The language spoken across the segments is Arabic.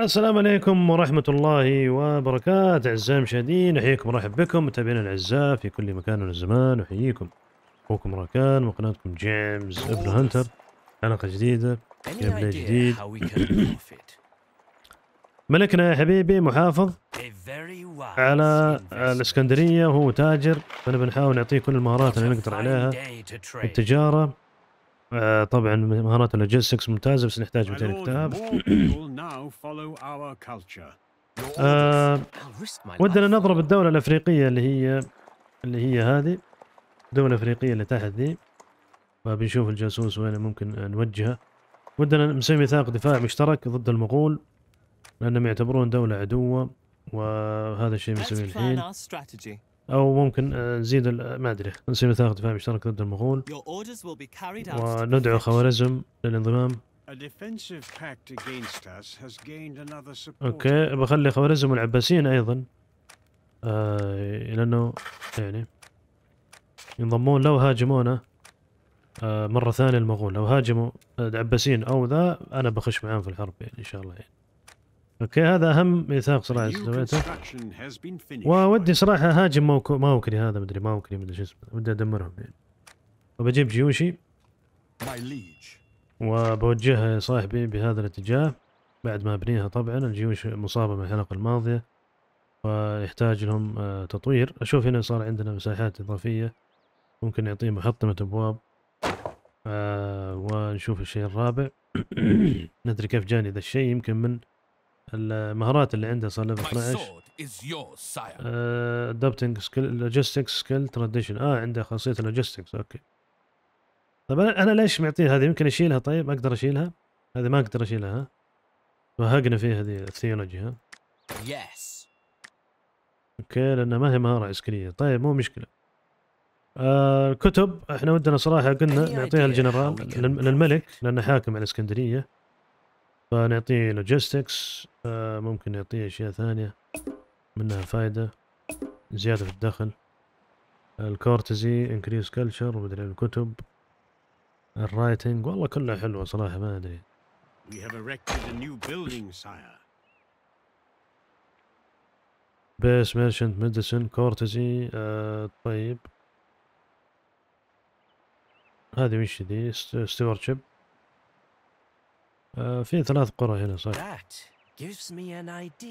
السلام عليكم ورحمة الله وبركاته أعزائي المشاهدين أحييكم ورحب بكم متابعينا الأعزاء في كل مكان وزمان أحييكم أخوكم راكان من قناتكم ابن هنتر حلقة جديدة قبل جديد ملكنا يا حبيبي محافظ على الإسكندرية وهو تاجر فنحاول نعطيه كل المهارات اللي نقدر عليها التجارة آه، طبعا مهارات اللوجيستكس ممتازه بس نحتاج 200 كتاب آه، ودنا نضرب الدوله الافريقيه اللي هي اللي هي هذه الدوله الافريقيه اللي تحت ذي فبنشوف الجاسوس وين ممكن نوجهه ودنا نسوي ميثاق دفاع مشترك ضد المغول لانهم يعتبرون دوله عدوه وهذا الشيء بنسويه الحين او ممكن آه، نزيد آه، ما ادري نسوي ثغر دفاع مشترك ضد المغول وندعو خوارزم للانضمام اوكي بخلي خوارزم والعباسيين ايضا آه لانه يعني ينضمون لو هاجمونا آه مرة ثانية المغول لو هاجموا العباسيين او ذا انا بخش معاهم في الحرب يعني ان شاء الله يعني اوكي هذا اهم ميثاق صراحه سويته وودي صراحه هاجم ماوكري هذا مدري ماوكري مدري شو اسمه ودي ادمرهم يعني وبجيب جيوشي وبوجهها يا صاحبي بهذا الاتجاه بعد ما ابنيها طبعا الجيوش مصابه من الحلقه الماضيه ويحتاج لهم آه، تطوير اشوف هنا صار عندنا مساحات اضافيه ممكن نعطيه محطمه ابواب آه، ونشوف الشيء الرابع ندري كيف جاني ذا الشيء يمكن من المهارات اللي عنده صار ليفل 12 ادابتنج سكيل لوجيستكس سكيل تراديشن اه عنده خاصيه اللوجيستكس اوكي طب انا انا ليش معطيه هذه يمكن اشيلها طيب اقدر اشيلها هذه ما اقدر اشيلها ها وهقنا فيها هذه الثيولوجي ها يس اوكي لانها ما هي مهاره عسكريه طيب مو مشكله آه الكتب احنا ودنا صراحه قلنا نعطيها للجنرال للملك لانه حاكم على الاسكندريه فنعطيه لوجيستكس آه، ممكن نعطيه اشياء ثانية منها فايدة زيادة في الدخل الكورتزي انكريس كلتشر ومدري الكتب الرايتنج والله كلها حلوة صراحة ما ادري We have erected a new building, sire. بيس ميرشنت ميديسن كورتزي طيب هذه وش ذي شيب آه، في ثلاث قرى هنا صح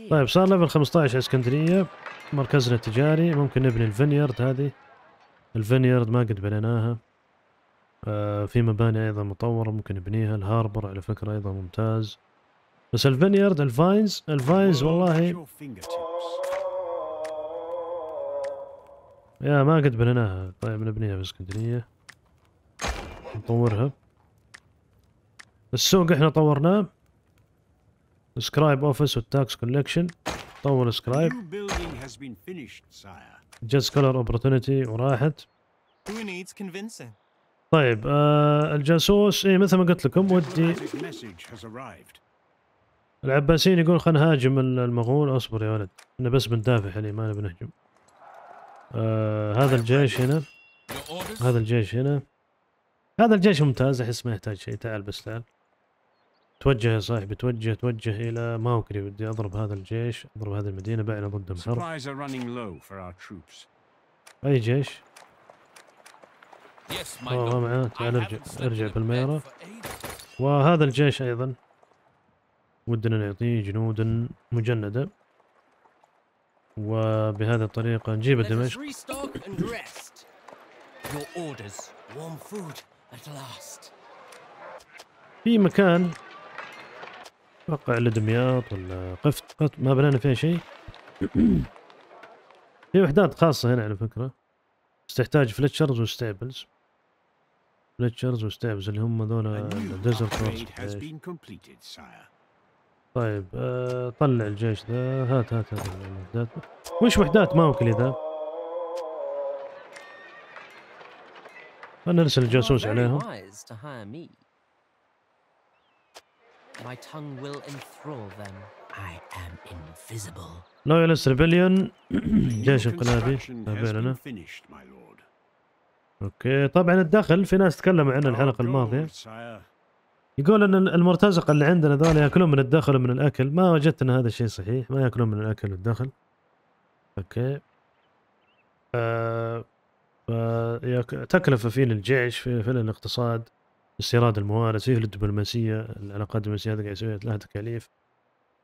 طيب صار ليفل 15 اسكندريه مركزنا التجاري ممكن نبني الفينيرد هذه الفينيرد ما قد بنيناها آه في مباني ايضا مطوره ممكن نبنيها الهاربر على فكره ايضا ممتاز بس الفينيرد الفاينز الفاينز والله يا ما قد بنيناها طيب نبنيها في اسكندريه نطورها السوق احنا طورناه سكرايب اوفيس والتاكس كولكشن طور سكرايب جاز كولر اوبورتونيتي وراحت طيب آه الجاسوس اي مثل ما قلت لكم ودي العباسيين يقول خلينا نهاجم المغول اصبر يا ولد احنا بس بندافع يعني ما نبي نهجم آه هذا الجيش هنا هذا الجيش هنا هذا الجيش ممتاز احس ما يحتاج شيء تعال بس تعال توجه يا صاحبي توجه توجه الى ماوكري بدي اضرب هذا الجيش اضرب هذه المدينه بعنا ضدهم حرب اي جيش اوه معاه تعال ارجع ارجع بالميرة وهذا الجيش ايضا ودنا نعطيه جنودا مجندة وبهذه الطريقة نجيب دمشق في مكان اتوقع لدمياط ولا قفت قفت ما بنينا فيها شيء في وحدات خاصة هنا على فكرة بس تحتاج فلتشرز وستيبلز فلتشرز وستيبلز اللي هم ذولا ديزرت طيب آه، طلع الجيش ذا هات هات هات الوحدات وش وحدات ماوكلي ذا خلنا نرسل الجاسوس عليهم My tongue will enthrall them. I am invisible. Loyalist Rebellion جيش انقلابي lord. اوكي طبعا الدخل في ناس تكلموا عنه الحلقه الماضيه يقول ان المرتزقه اللي عندنا ذول ياكلون من الدخل ومن الاكل ما وجدت ان هذا الشيء صحيح ما ياكلون من الاكل والدخل اوكي ااا آه تكلفه في للجيش في, في للاقتصاد استيراد الموارد فيه الدبلوماسيه العلاقات الدبلوماسيه هذا قاعد يسوي لها تكاليف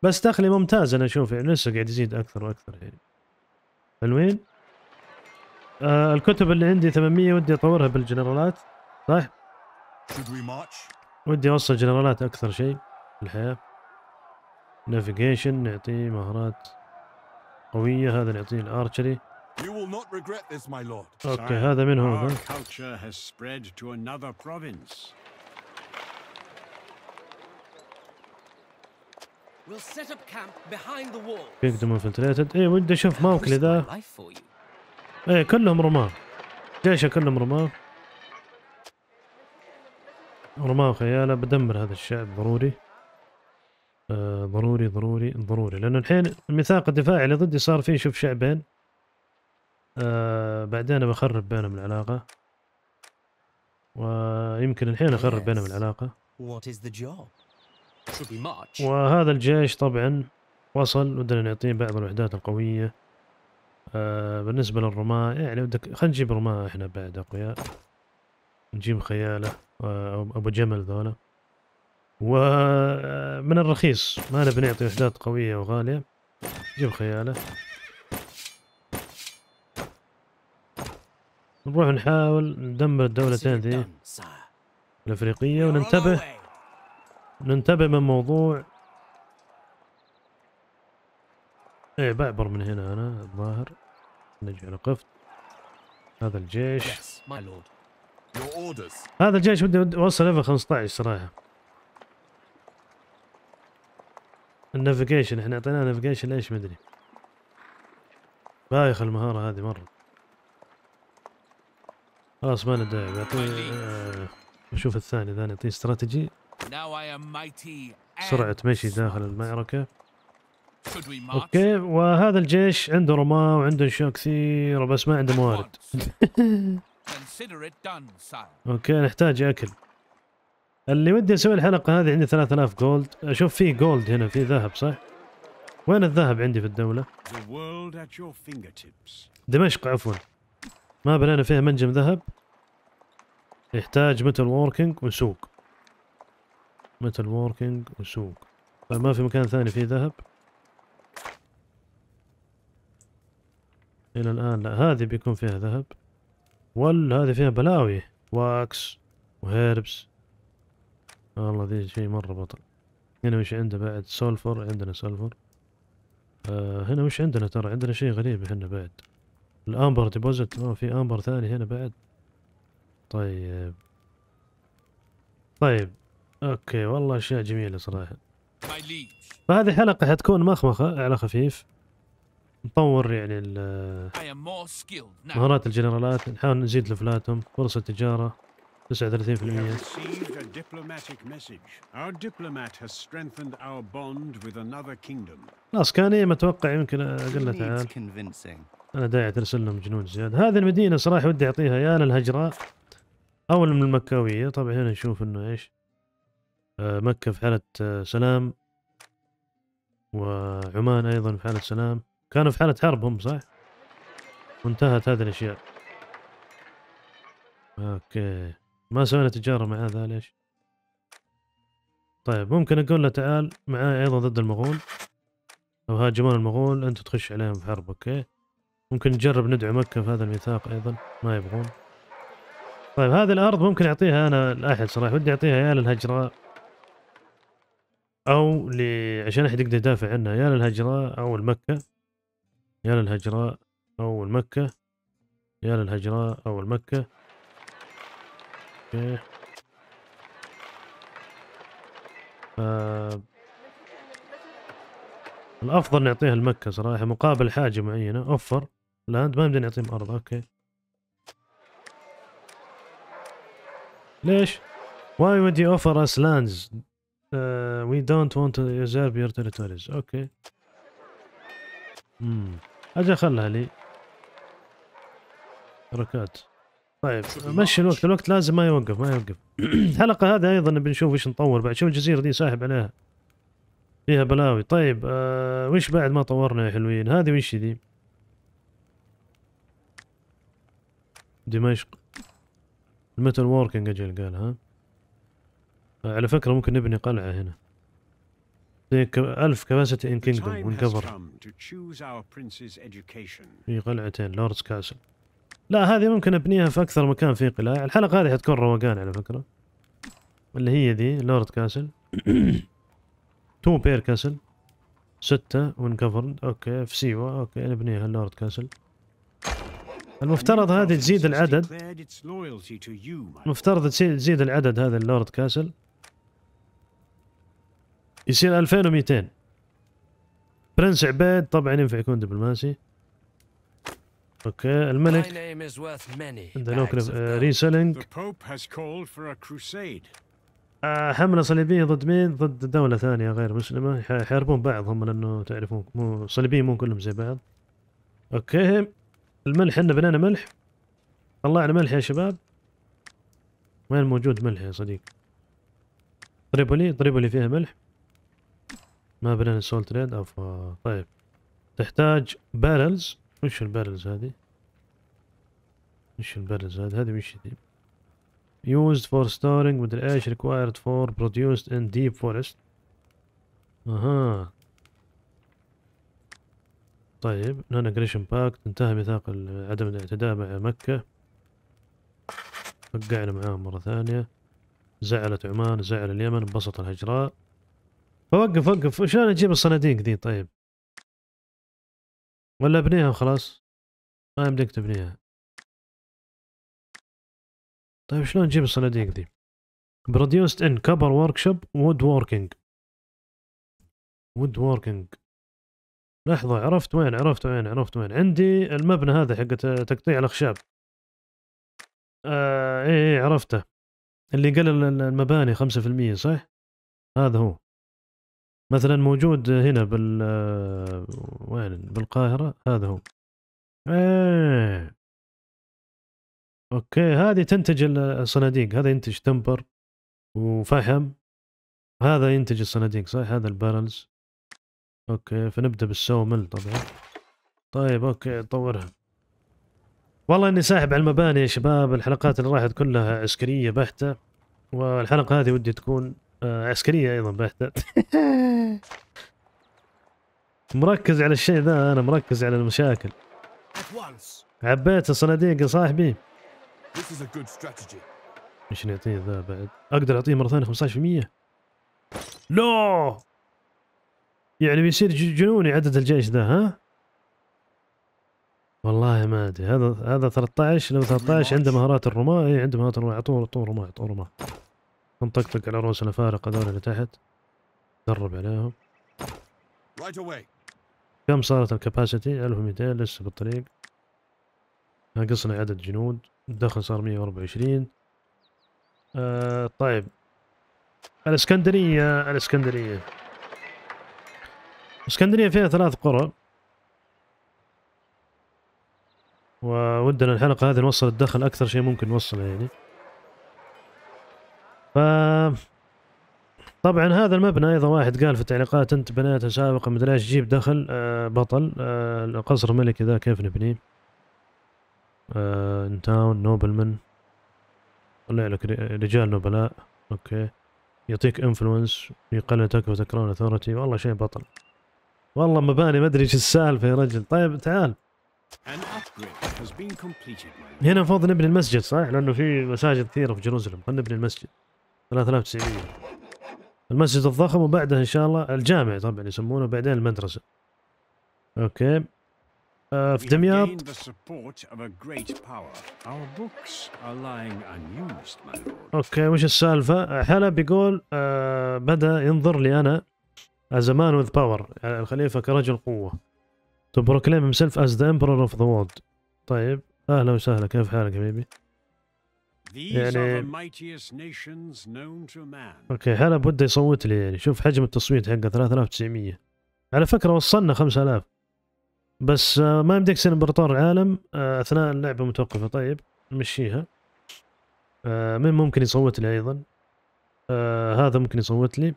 بس دخلي ممتاز انا اشوف يعني لسه قاعد يزيد اكثر واكثر يعني حلوين آه الكتب اللي عندي 800 ودي اطورها بالجنرالات صح ودي اوصل جنرالات اكثر شيء في الحياه نافيجيشن نعطيه مهارات قويه هذا نعطيه الارشري اوكي هذا منهم هو يقدموا انفلتريتد اي ودي اشوف ماوكلي ذا اي كلهم رماه جيشه كلهم رماه رماه خياله بدمر هذا الشعب ضروري آه ضروري ضروري ضروري لانه الحين الميثاق الدفاعي اللي ضدي صار فيه شوف شعبين آه بعدين بخرب بينهم العلاقه ويمكن الحين اخرب بينهم العلاقه وهذا الجيش طبعا وصل ودنا نعطيه بعض الوحدات القوية آه بالنسبة للرماة يعني ودك خلينا نجيب رماة احنا بعد أقوياء نجيب خيالة آه أبو جمل ذولا ومن آه، الرخيص ما نبي نعطي وحدات قوية وغالية نجيب خيالة نروح نحاول ندمر الدولتين ذي الأفريقية وننتبه ننتبه من موضوع ايه بعبر من هنا انا الظاهر نجي انا قفت هذا الجيش هذا الجيش ودي اوصل ليفل 15 صراحه النافيجيشن احنا اعطيناه نافيجيشن ليش ما ادري بايخ المهاره هذه مره خلاص ما له داعي بعطيه آه، اشوف الثاني ذا نعطيه استراتيجي سرعة مشي داخل المعركة اوكي وهذا الجيش عنده رماة وعنده اشياء كثيرة بس ما عنده موارد اوكي نحتاج اكل اللي ودي اسوي الحلقة هذه عندي 3000 جولد اشوف في جولد هنا في ذهب صح؟ وين الذهب عندي في الدولة؟ دمشق عفوا ما بنينا فيها منجم ذهب يحتاج متل ووركينج وسوق ميتال ووركينج وسوق ما في مكان ثاني فيه ذهب الى الان لا هذه بيكون فيها ذهب وال هذه فيها بلاوي واكس وهيربس والله ذي شيء مرة بطل هنا وش عنده بعد سولفر عندنا سولفر آه هنا وش عندنا ترى عندنا شيء غريب هنا بعد الامبر ديبوزيت اه في امبر ثاني هنا بعد طيب طيب اوكي والله اشياء جميله صراحه فهذه حلقه حتكون مخمخه على خفيف نطور يعني مهارات الجنرالات نحاول نزيد لفلاتهم فرص التجاره 39% خلاص كان إيه متوقع يمكن أقول له تعال أنا داعي ترسل لهم جنود زيادة هذه المدينة صراحة ودي أعطيها يا للهجراء أو المكاوية طبعا هنا نشوف إنه إيش آه، مكة في حالة آه، سلام وعمان أيضا في حالة سلام كانوا في حالة حرب هم صح؟ وانتهت هذه الأشياء أوكي ما سوينا تجارة مع هذا ليش؟ طيب ممكن أقول له تعال معاي أيضا ضد المغول أو هاجمون المغول أنت تخش عليهم في حرب أوكي ممكن نجرب ندعو مكة في هذا الميثاق أيضا ما يبغون طيب هذه الأرض ممكن أعطيها أنا لأحد صراحة ودي أعطيها يا للهجراء او عشان احد يقدر يدافع عنها يا للهجره او المكه يا للهجره او المكه يا للهجره او المكه اوكي ف... الافضل نعطيها المكه صراحه مقابل حاجه معينه اوفر لاند ما نقدر نعطيهم ارض اوكي ليش؟ Why would you offer us lands وي آه، we don't want to تريتوريز your territories. امم hmm. اجي خلها لي حركات طيب مشي الوقت الوقت لازم ما يوقف ما يوقف الحلقة هذه ايضا بنشوف ايش نطور بعد شوف الجزيرة دي ساحب عليها فيها بلاوي طيب آه وش بعد ما طورنا يا حلوين هذه وش دي دمشق المتل ووركينج اجل قال ها على فكرة ممكن نبني قلعة هنا ألف كباسة إن كينجدوم ونكفر في قلعتين لوردز كاسل لا هذه ممكن أبنيها في أكثر مكان في قلاع الحلقة هذه حتكون روقان على فكرة اللي هي ذي لورد كاسل تو بير كاسل ستة ونكفر اوكي في سيوا اوكي نبنيها اللورد كاسل المفترض هذه تزيد العدد المفترض تزيد العدد هذا اللورد كاسل يصير 2200 برنس عباد طبعا ينفع يكون دبلوماسي اوكي الملك عنده نوكلف آه، ريسيلينج حملة آه، صليبية ضد مين؟ ضد دولة ثانية غير مسلمة يحاربون بعض هم لأنه تعرفون مو صليبيين مو كلهم زي بعض اوكي الملح عندنا بنينا ملح طلعنا ملح يا شباب وين موجود ملح يا صديق؟ طريبولي طريبولي فيها ملح ما بنينا سول تريد افا طيب تحتاج بارلز وش البارلز هذه وش البارلز هذه هذه وش دي used for storing مدري ايش required for produced in deep forest اها طيب هنا جريشن باكت انتهى ميثاق عدم الاعتداء مع مكة وقعنا معاهم مرة ثانية زعلت عمان زعل اليمن انبسط الهجراء وقف وقف شلون اجيب الصناديق دي طيب ولا ابنيها وخلاص ما يمديك تبنيها طيب شلون نجيب الصناديق دي produced in وود workshop woodworking woodworking لحظة عرفت وين عرفت وين عرفت وين عندي المبنى هذا حق تقطيع الأخشاب آه إيه،, إيه عرفته اللي قلل المباني خمسة في المية صح هذا هو مثلا موجود هنا بال وين بالقاهرة هذا هو ايه اوكي هذه تنتج الصناديق هذا ينتج تمبر وفحم هذا ينتج الصناديق صح هذا البارلز اوكي فنبدا بالسومل طبعا طيب اوكي طورها والله اني ساحب على المباني يا شباب الحلقات اللي راحت كلها عسكريه بحته والحلقه هذه ودي تكون آه عسكريه ايضا بهتت مركز على الشيء ذا انا مركز على المشاكل عبيت الصناديق يا صاحبي ايش نعطيه ذا بعد اقدر اعطيه مره ثانيه 15% نو يعني بيصير جنوني عدد الجيش ذا ها والله ما ادري هذا هذا 13 لو 13 عنده مهارات الرماء اي عنده مهارات الرماء اعطوه اعطوه رماء اعطوه رماء نطقطق على رؤوس الافارقه هذول اللي تحت ندرب عليهم كم صارت الكباسيتي 1200 لسه بالطريق ناقصنا عدد جنود الدخل صار 124 آه طيب الاسكندرية الاسكندرية الاسكندرية فيها ثلاث قرى وودنا الحلقة هذه نوصل الدخل أكثر شيء ممكن نوصله يعني ف طبعا هذا المبنى ايضا واحد قال في التعليقات انت بنيتها سابقا مدري ايش جيب دخل آه بطل آه القصر الملكي ذا كيف نبنيه آه تاون نوبلمن طلع لك رجال نبلاء اوكي يعطيك انفلونس يقلل تكلفة كرون اثورتي والله شيء بطل والله مباني ما ادري ايش السالفه يا رجل طيب تعال هنا المفروض نبني المسجد صح لانه في مساجد كثيره في جيروزلم خلينا نبني المسجد 3900 المسجد الضخم وبعده ان شاء الله الجامع طبعا يسمونه بعدين المدرسه اوكي آه، في دمياط اوكي وش السالفه حلب يقول آه، بدا ينظر لي انا زمان وذ باور يعني الخليفه كرجل قوه تو بروكليم himself as the emperor of the world طيب اهلا وسهلا كيف حالك حبيبي يعني اوكي هلا بده يصوت لي يعني شوف حجم التصويت حقه 3900 على فكره وصلنا 5000 بس آه، ما يمديك تصير امبراطور العالم آه، اثناء اللعبه متوقفه طيب نمشيها آه، مين ممكن يصوت لي ايضا هذا ممكن يصوت لي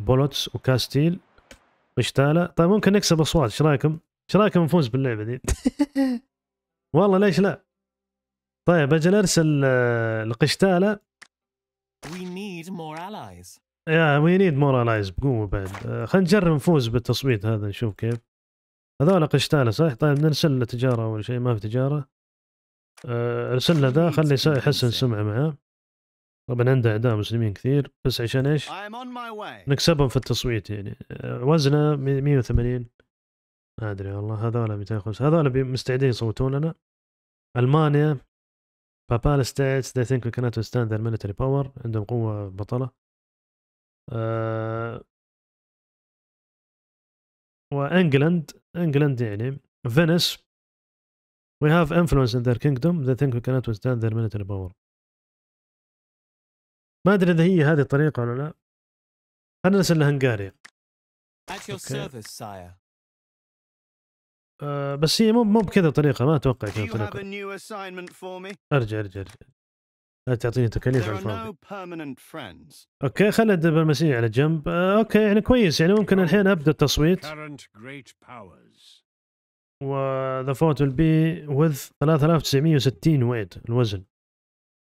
بولوتس وكاستيل مشتالة طيب ممكن نكسب اصوات ايش رايكم؟ ايش رايكم نفوز باللعبه دي؟ والله ليش لا؟ طيب اجل ارسل آه، القشتاله وي نيد مور الايز يا وي نيد مور الايز بقوه بعد آه، خلينا نجرب نفوز بالتصويت هذا نشوف كيف هذول قشتاله صح طيب نرسل له تجاره اول شيء ما في تجاره آه، ارسل له ذا خلي يحسن سمعه معاه طبعا عنده اعداء مسلمين كثير بس عشان ايش؟ نكسبهم في التصويت يعني وزنه 180 ما ادري والله هذول 250 هذول مستعدين يصوتون لنا المانيا Papal states they think we cannot withstand their military power عندهم قوة بطلة أه وانجلند انجلند يعني فينيس we have influence in their kingdom they think we cannot withstand their military power ما ادري اذا هي هذه الطريقة ولا لا خلينا نرسل لهنغاريا At your okay. service, sire. آه بس هي مو مو بكذا طريقه ما اتوقع كذا طريقه ارجع ارجع ارجع لا تعطيني تكاليف على الفاضي اوكي خلي الدبلوماسيه على جنب آه، اوكي يعني كويس يعني ممكن الحين ابدا التصويت وذا فوت ويل بي وذ 3960 ويت الوزن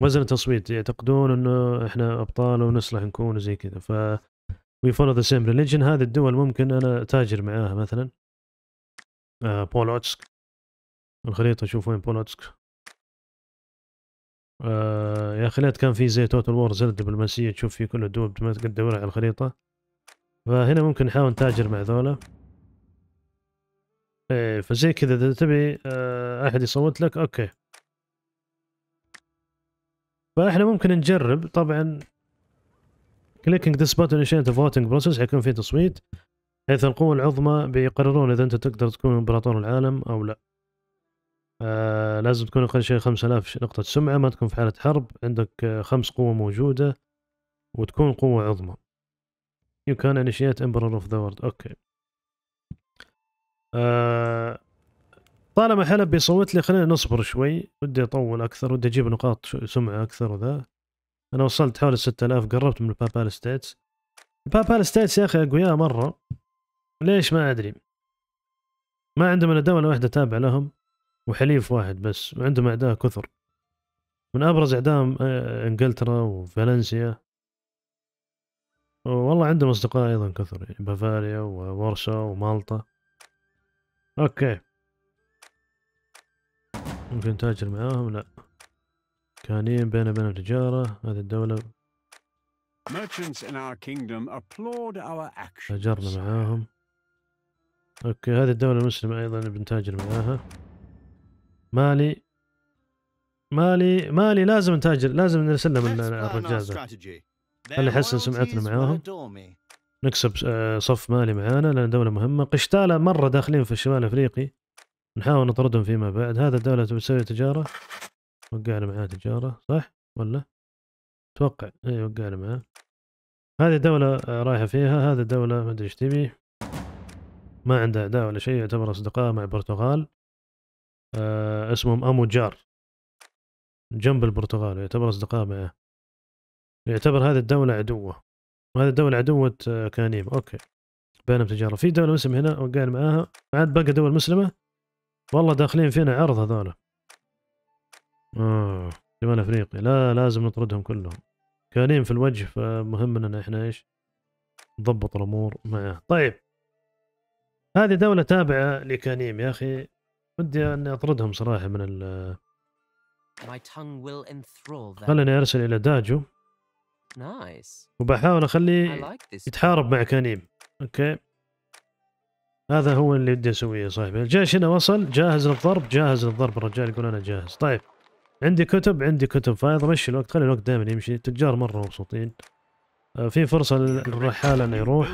وزن التصويت يعتقدون يعني انه احنا ابطال ونصلح نكون وزي كذا ف وي فولو ذا سيم ريليجن هذه الدول ممكن انا تاجر معاها مثلا آه، بولوتسك الخريطة شوف وين بولوتسك آه يا اخي كان في زي توتال وور زلدة دبلوماسية تشوف في كل الدول ما تقدر تدور على الخريطة فهنا ممكن نحاول نتاجر مع ذولا ايه فزي كذا اذا تبي آه احد يصوت لك اوكي فاحنا ممكن نجرب طبعا كليكينج ذس بوتن initiate the بروسس حيكون في تصويت حيث القوة العظمى بيقررون إذا أنت تقدر تكون إمبراطور العالم أو لا آه لازم تكون أقل شيء آلاف نقطة سمعة ما تكون في حالة حرب عندك آه، خمس قوة موجودة وتكون قوة عظمى You can initiate Emperor of the World أوكي آه طالما حلب بيصوت لي خلينا نصبر شوي ودي أطول أكثر ودي أجيب نقاط سمعة أكثر وذا أنا وصلت حوالي 6000 قربت من البابال ستيتس البابال ستيتس يا أخي أقوياء مرة ليش ما ادري ما عندهم الا دوله واحده تابعه لهم وحليف واحد بس وعندهم اعداء كثر من ابرز اعدائهم آه، انجلترا وفالنسيا والله عندهم اصدقاء ايضا كثر يعني بافاريا وورشا ومالطا اوكي ممكن تاجر معاهم لا كانين بين بين تجارة هذه الدولة Merchants in our kingdom applaud our actions. تاجرنا معاهم اوكي هذه الدولة المسلمة ايضا بنتاجر معاها مالي مالي مالي لازم نتاجر لازم نسلم الرجال ذا خلي يحسن سمعتنا معاهم نكسب آه، صف مالي معانا لان دولة مهمة قشتالة مرة داخلين في الشمال الافريقي نحاول نطردهم فيما بعد هذا الدولة تبي تسوي تجارة وقعنا معاه تجارة صح ولا اتوقع اي وقعنا معاه هذه الدولة آه، رايحة فيها هذه الدولة ما ادري ايش تبي ما عنده أعداء ولا شيء يعتبر أصدقاء مع البرتغال آه اسمهم أمو جار جنب البرتغال يعتبر أصدقاء معه يعتبر هذه الدولة عدوة وهذه الدولة عدوة آه، كانيم أوكي بينهم تجارة في دولة مسلمة هنا وقعنا معاها بعد باقي دول مسلمة والله داخلين فينا عرض هذول آه شمال أفريقيا لا لازم نطردهم كلهم كانيم في الوجه فمهم اننا احنا ايش نضبط الامور معه طيب هذه دولة تابعة لكانيم يا أخي ودي أني أطردهم صراحة من ال خلني أرسل إلى داجو وبحاول أخليه يتحارب مع كانيم أوكي هذا هو اللي بدي أسويه يا صاحبي الجيش هنا وصل جاهز للضرب جاهز للضرب الرجال يقول أنا جاهز طيب عندي كتب عندي كتب فايض مشي الوقت خلي الوقت دائما يمشي التجار مرة مبسوطين آه، في فرصة للرحالة أنه يروح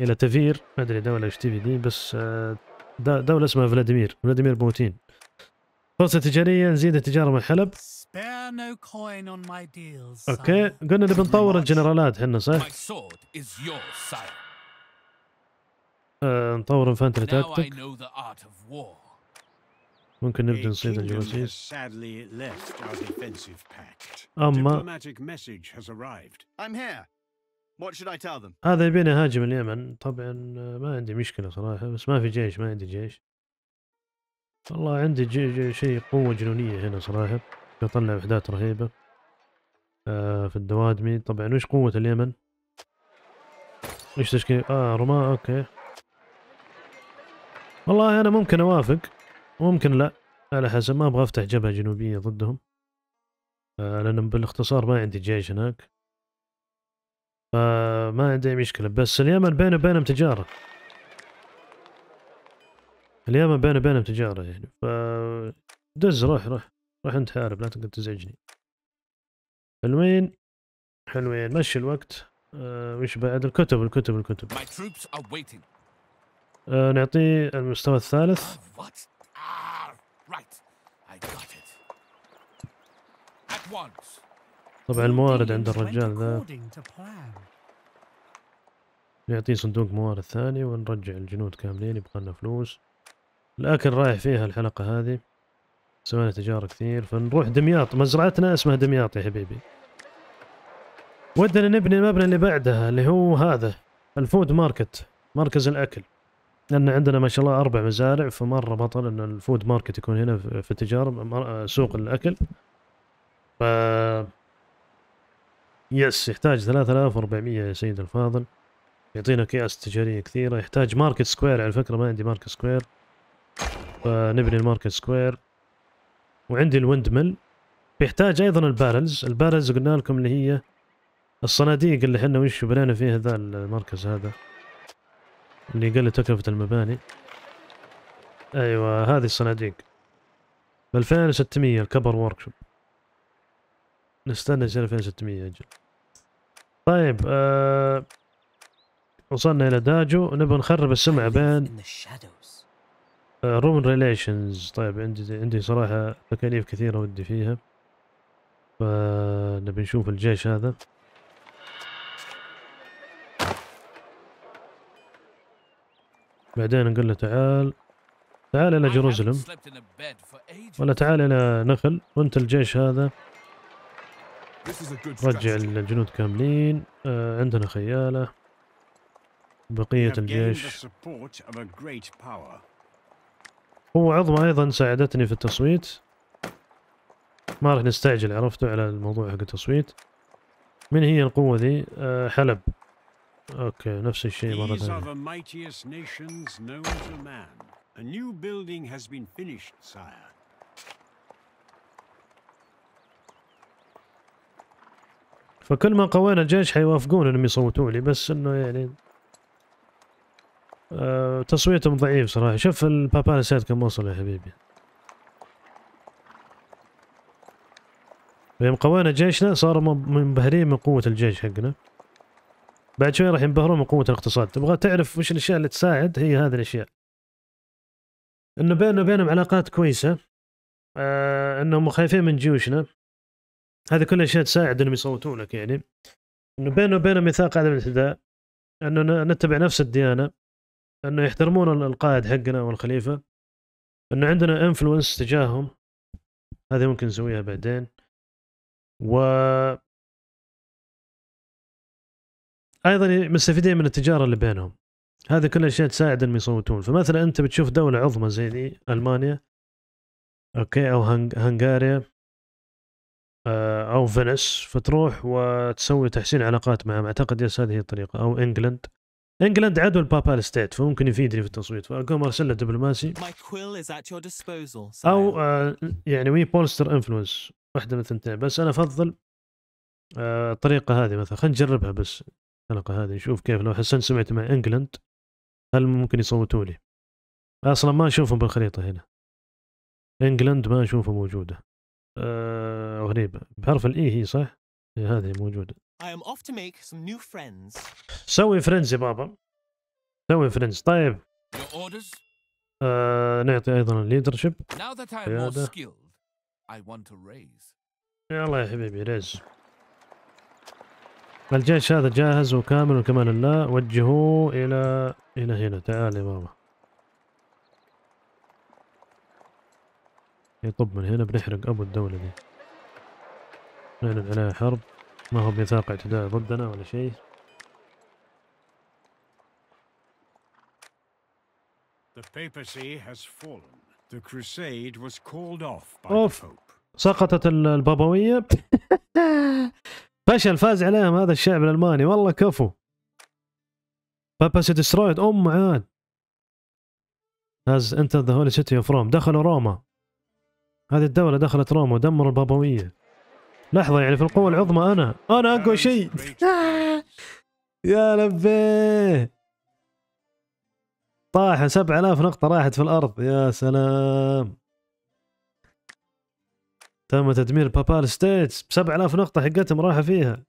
الى تفير ما ادري دوله ايش تبي دي بس آه، دوله اسمها فلاديمير فلاديمير بوتين فرصه تجاريه نزيد التجاره مع حلب اوكي قلنا نبي نطور الجنرالات احنا صح؟ آه، نطور انفانتري تاكتيك ممكن نبدا نصيد الجواسيس اما What should I tell them? هذا يبيني اهاجم اليمن طبعا آه، ما عندي مشكله صراحه بس ما في جيش ما عندي جيش والله عندي جي جي شيء قوه جنونيه هنا صراحه بطلع وحدات رهيبه آه في الدوادمي طبعا وش قوه اليمن ايش تشكيل اه رماة اوكي والله انا ممكن اوافق ممكن لا على حسب ما ابغى افتح جبهه جنوبيه ضدهم آه لان بالاختصار ما عندي جيش هناك فما عندي أي مشكله بس اليمن بينه وبينهم تجاره اليمن بينه وبينهم تجاره يعني ف دز روح روح روح انت هارب لا تقدر تزعجني حلوين حلوين مشي الوقت آه، وش بعد الكتب الكتب الكتب آه، نعطيه المستوى الثالث ah, ah, once. طبعا الموارد عند الرجال ذا يعطيه صندوق موارد ثاني ونرجع الجنود كاملين يبقى لنا فلوس الاكل رايح فيها الحلقة هذه سوينا تجارة كثير فنروح دمياط مزرعتنا اسمها دمياط يا حبيبي ودنا نبني المبنى اللي بعدها اللي هو هذا الفود ماركت مركز الاكل لان عندنا ما شاء الله اربع مزارع فمره بطل ان الفود ماركت يكون هنا في التجاره سوق الاكل ف يس يحتاج 3400 يا سيد الفاضل يعطينا كياس تجاريه كثيره يحتاج ماركت سكوير على فكره ما عندي ماركت سكوير فنبني الماركت سكوير وعندي الويند ميل بيحتاج ايضا البارلز البارلز قلنا لكم اللي هي الصناديق اللي احنا وش بنينا فيها ذا المركز هذا اللي قال تكلفة المباني ايوه هذه الصناديق ب 2600 الكبر وركشوب نستنى 2600 اجل طيب آه وصلنا الى داجو نبغى نخرب السمعه بين رومن ريليشنز آه، طيب عندي عندي صراحه تكاليف كثيره ودي فيها فنبي نشوف الجيش هذا بعدين نقول له تعال تعال الى جيروزلم ولا تعال الى نخل وانت الجيش هذا رجع الجنود كاملين آه عندنا خيالة بقية الجيش هو عظمى أيضا ساعدتني في التصويت ما راح نستعجل عرفتوا على الموضوع حق التصويت من هي القوة ذي؟ آه حلب اوكي نفس الشيء مرة ثانية A new building has been finished, sire. فكل ما قوينا الجيش حيوافقون انهم يصوتوا لي بس انه يعني أه تصويتهم ضعيف صراحه شوف نسيت كم وصل يا حبيبي يوم قوينا جيشنا صاروا منبهرين من قوه الجيش حقنا بعد شوي راح ينبهرون من قوه الاقتصاد تبغى تعرف وش الاشياء اللي تساعد هي هذه الاشياء انه بيننا وبينهم علاقات كويسه آه انهم خايفين من جيوشنا هذه كل اشياء تساعد انهم يصوتونك يعني انه بينه وبينه ميثاق عدم الاعتداء انه نتبع نفس الديانه انه يحترمون القائد حقنا والخليفه انه عندنا انفلونس تجاههم هذه ممكن نسويها بعدين و ايضا مستفيدين من التجاره اللي بينهم هذه كل اشياء تساعد انهم يصوتون فمثلا انت بتشوف دوله عظمى زي دي المانيا اوكي او هنغاريا آه، او فينس فتروح وتسوي تحسين علاقات معهم اعتقد يس هذه الطريقه او انجلند انجلند عدو البابال ستيت فممكن يفيدني في التصويت فاقوم ارسل له دبلوماسي او آه يعني وي بولستر انفلونس واحده من الثنتين بس انا افضل آه الطريقه هذه مثلا خلينا نجربها بس الحلقه هذه نشوف كيف لو حسن سمعت مع انجلند هل ممكن يصوتوا لي اصلا ما اشوفهم بالخريطه هنا انجلند ما اشوفها موجوده آه غريبة بحرف الاي e هي صح؟ إيه، هذه موجودة I am off to make some new friends. سوي فريندز يا بابا سوي فريندز طيب Your orders? آه نعطي ايضا الليدرشيب Now that I am more skilled, I want to raise. يلا يا حبيبي ريز الجيش هذا جاهز وكامل وكمان الله وجهوه الى الى هنا تعال يا بابا يطب إيه، من هنا بنحرق أبو الدولة دي نعلن عليها حرب ما هو بميثاق اعتداء ضدنا ولا شيء The papacy has fallen. The crusade was called off by أوف. سقطت البابوية فشل فاز عليهم هذا الشعب الألماني والله كفو باباسي دسترويد أم عاد has entered the holy city of Rome دخلوا روما هذه الدولة دخلت روما ودمروا البابوية لحظة يعني في القوة العظمى أنا أنا أقوى آه، شيء يا لبيه طاح 7000 نقطة راحت في الأرض يا سلام تم تدمير بابال ستيتس ب 7000 نقطة حقتهم راحوا فيها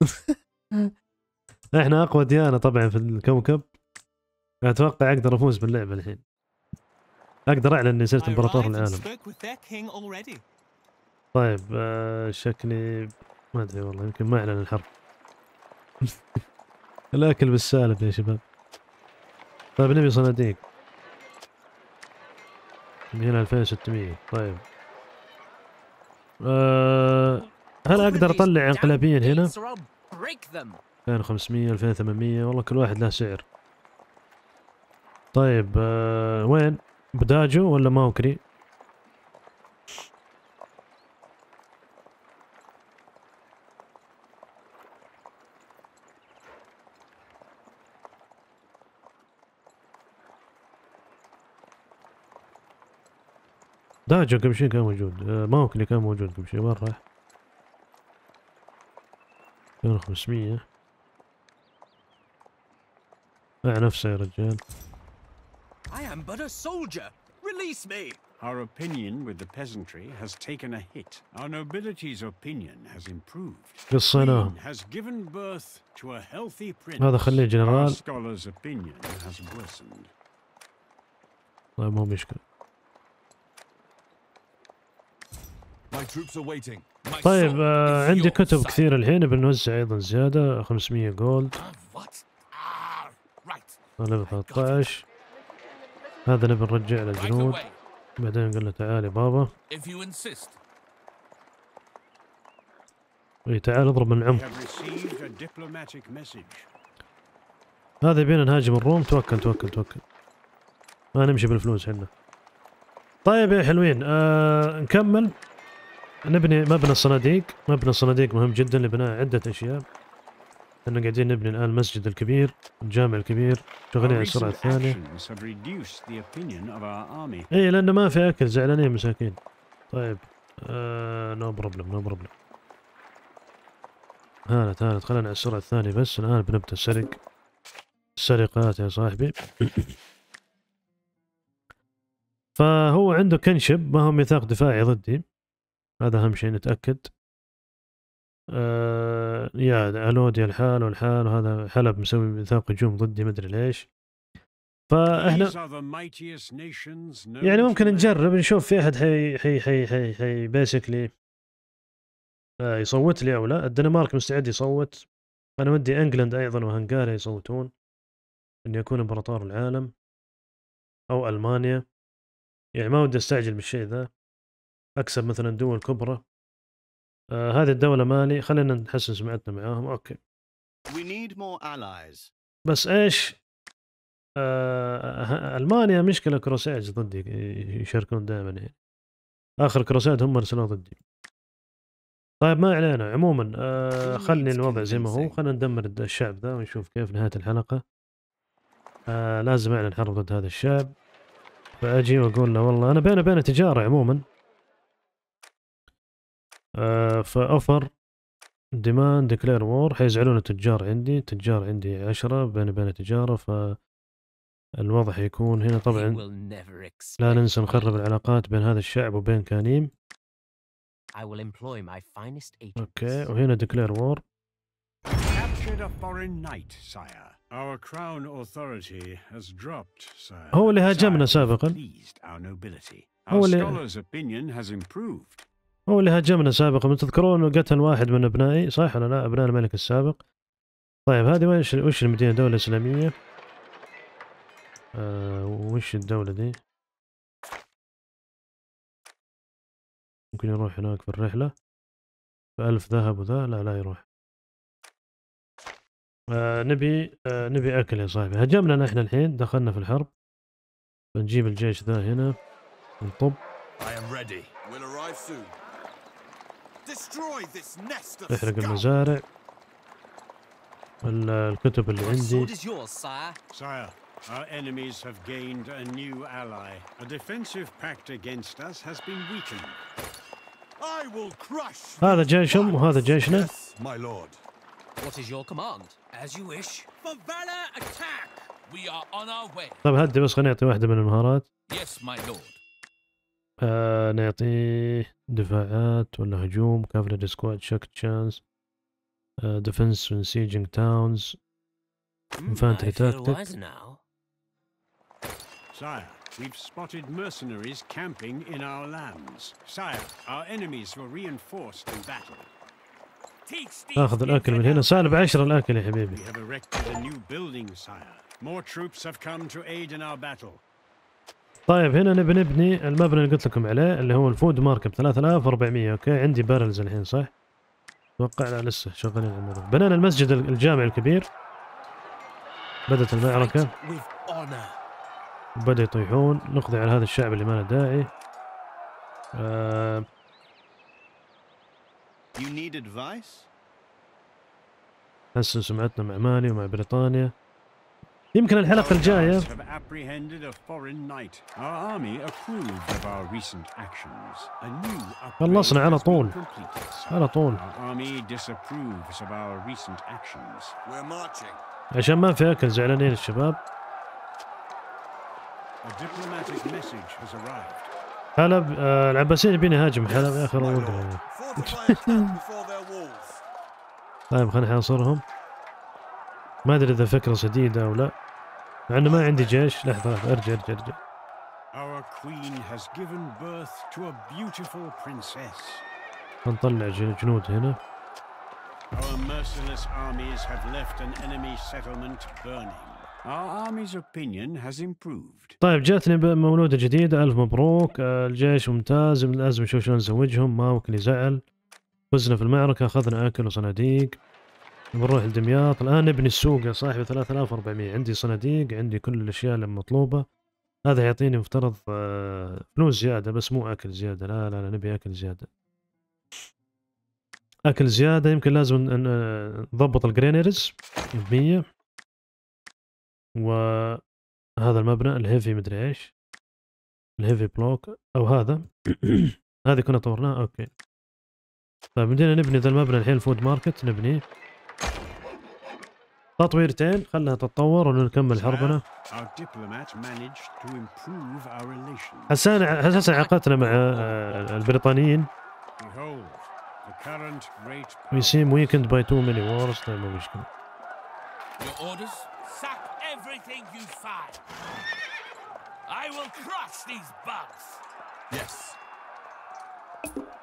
احنا أقوى ديانة طبعا في الكوكب أتوقع أقدر أفوز باللعبة الحين اقدر اعلن اني صرت امبراطور العالم طيب آه، شكلي ما ادري والله يمكن ما اعلن الحرب الاكل بالسالب يا شباب طيب نبي صناديق من هنا 2600 طيب أه هل اقدر اطلع انقلابيين هنا؟ 2500 2800 والله كل واحد له سعر طيب أه وين؟ بداجو ولا ماوكري داجو قبل شوي كان موجود آه، ماوكلي كان موجود قبل شوي وين راح؟ كان 500 مع نفسه يا رجال I am but a soldier. Release me! Our opinion with the peasantry has taken a hit. Our nobility's opinion has improved. قصينا has given birth to a healthy prince. هذا خلي الجنرال. Our scholar's opinion has worsened. طيب مو مشكلة. My troops are waiting. طيب آه عندي كتب كثير الحين بنوزع ايضا زيادة 500 جولد. 13 هذا نبي نرجع للجنود بعدين قلنا له تعال يا بابا اي تعال اضرب من العمق هذا يبينا نهاجم الروم توكل توكل توكل ما نمشي بالفلوس احنا طيب يا حلوين آه نكمل نبني مبنى الصناديق مبنى الصناديق مهم جدا لبناء عدة اشياء احنا قاعدين نبني الآن المسجد الكبير الجامع الكبير شغالين على السرعة الثانية إي لأنه ما في أكل زعلانين مساكين طيب نو بروبلم نو بروبلم هانت هانت خلينا على السرعة الثانية بس الآن بنبدأ السرق السرقات يا صاحبي فهو عنده كنشب ما هو ميثاق دفاعي ضدي هذا أهم شيء نتأكد آه يا الودي الحال والحال وهذا حلب مسوي ميثاق هجوم ضدي ما ادري ليش فاحنا يعني ممكن نجرب نشوف في احد حي حي حي حي حي بيسكلي آه، يصوت لي او لا الدنمارك مستعد يصوت انا ودي انجلند ايضا وهنغاريا يصوتون اني اكون امبراطور العالم او المانيا يعني ما ودي استعجل بالشيء ذا اكسب مثلا دول كبرى آه هذه الدولة مالي خلينا نحسن سمعتنا معاهم اوكي We need more allies. بس ايش آه, آه،, آه، المانيا مشكلة كروسيدز ضدي يشاركون دائما يعني اخر كروسيد هم ارسلوه ضدي طيب ما علينا عموما آه خلي الوضع زي ما هو خلينا ندمر الشعب ذا ونشوف كيف نهاية الحلقة آه لازم اعلن حرب ضد هذا الشعب فاجي واقول له والله انا بيني وبينه تجارة عموما آه، فأوفر ديماند ديكلير وور حيزعلون التجار عندي التجار عندي عشرة بيني بين تجارة ف الوضع حيكون هنا طبعا لا ننسى نخرب العلاقات بين هذا الشعب وبين كانيم اوكي وهنا ديكلير وور هو اللي هاجمنا سابقا هو اللي هو اللي هاجمنا سابقا تذكرون قتل واحد من ابنائي صح ولا لا ابناء الملك السابق طيب هذه وش وش المدينه دوله اسلاميه آه وش الدوله دي ممكن يروح هناك في الرحله بألف ذهب وذا لا لا يروح آه نبي آه نبي اكل يا صاحبي هجمنا نحن الحين دخلنا في الحرب بنجيب الجيش ذا هنا نطب I am ready. We'll arrive soon. احرق المزارع الكتب اللي عندي Our enemies have gained a new ally. A defensive pact against us has been weakened. I will crush. هذا جيشهم وهذا جيشنا. My lord. What is your command? As you wish. For valor attack. We are on our way. طب هدي بس خليني اعطي واحدة من المهارات. Yes, my lord. آه نعطيه دفاعات ولا هجوم كافرد سكواد شك تشانس آه ديفنس سيجنج تاونز انفانتري تاكتيك Sire, we've spotted mercenaries camping in our lands. Sire, our enemies were reinforced in battle. اخذ الاكل من هنا سالب عشرة الاكل يا حبيبي. We have erected a new building, sire. More troops have come to aid in our battle. طيب هنا نبي نبني المبنى اللي قلت لكم عليه اللي هو الفود ماركت 3400 اوكي عندي بارلز الحين صح؟ اتوقع لا لسه شغالين على الموضوع بنينا المسجد الجامع الكبير بدات المعركة بدا يطيحون نقضي على هذا الشعب اللي ما له داعي آه حسن سمعتنا مع مالي ومع بريطانيا يمكن الحلقة الجاية خلصنا على طول على طول عشان ما في اكل زعلانين الشباب حلب آه العباسيين يبين يهاجم حلب يا اخي طيب خلينا نحاصرهم ما ادري اذا فكره سديده او لا مع ما عندي جيش لحظه لحظه ارجع ارجع ارجع Our queen has given birth to a beautiful princess. نطلع جنود هنا. Our merciless armies have left an enemy settlement burning. Our army's opinion has improved. طيب جاتني مولودة جديدة ألف مبروك آه، الجيش ممتاز لازم نشوف شلون نزوجهم ما اللي زعل فزنا في المعركة أخذنا أكل وصناديق بنروح لدمياط الآن نبني السوق يا صاحبي 3400 عندي صناديق عندي كل الأشياء المطلوبة هذا يعطيني مفترض آه، فلوس زيادة بس مو أكل زيادة لا لا لا نبي أكل زيادة أكل زيادة يمكن لازم نضبط الجرينرز بمية وهذا المبنى الهيفي مدري ايش الهيفي بلوك أو هذا هذه كنا طورناه أوكي طيب بدينا نبني ذا المبنى الحين الفود ماركت نبنيه تطويرتين خلها تتطور ونكمل حربنا حسنا حسنا علاقتنا مع آه، البريطانيين We seem weakened by too many wars طيب مو مشكلة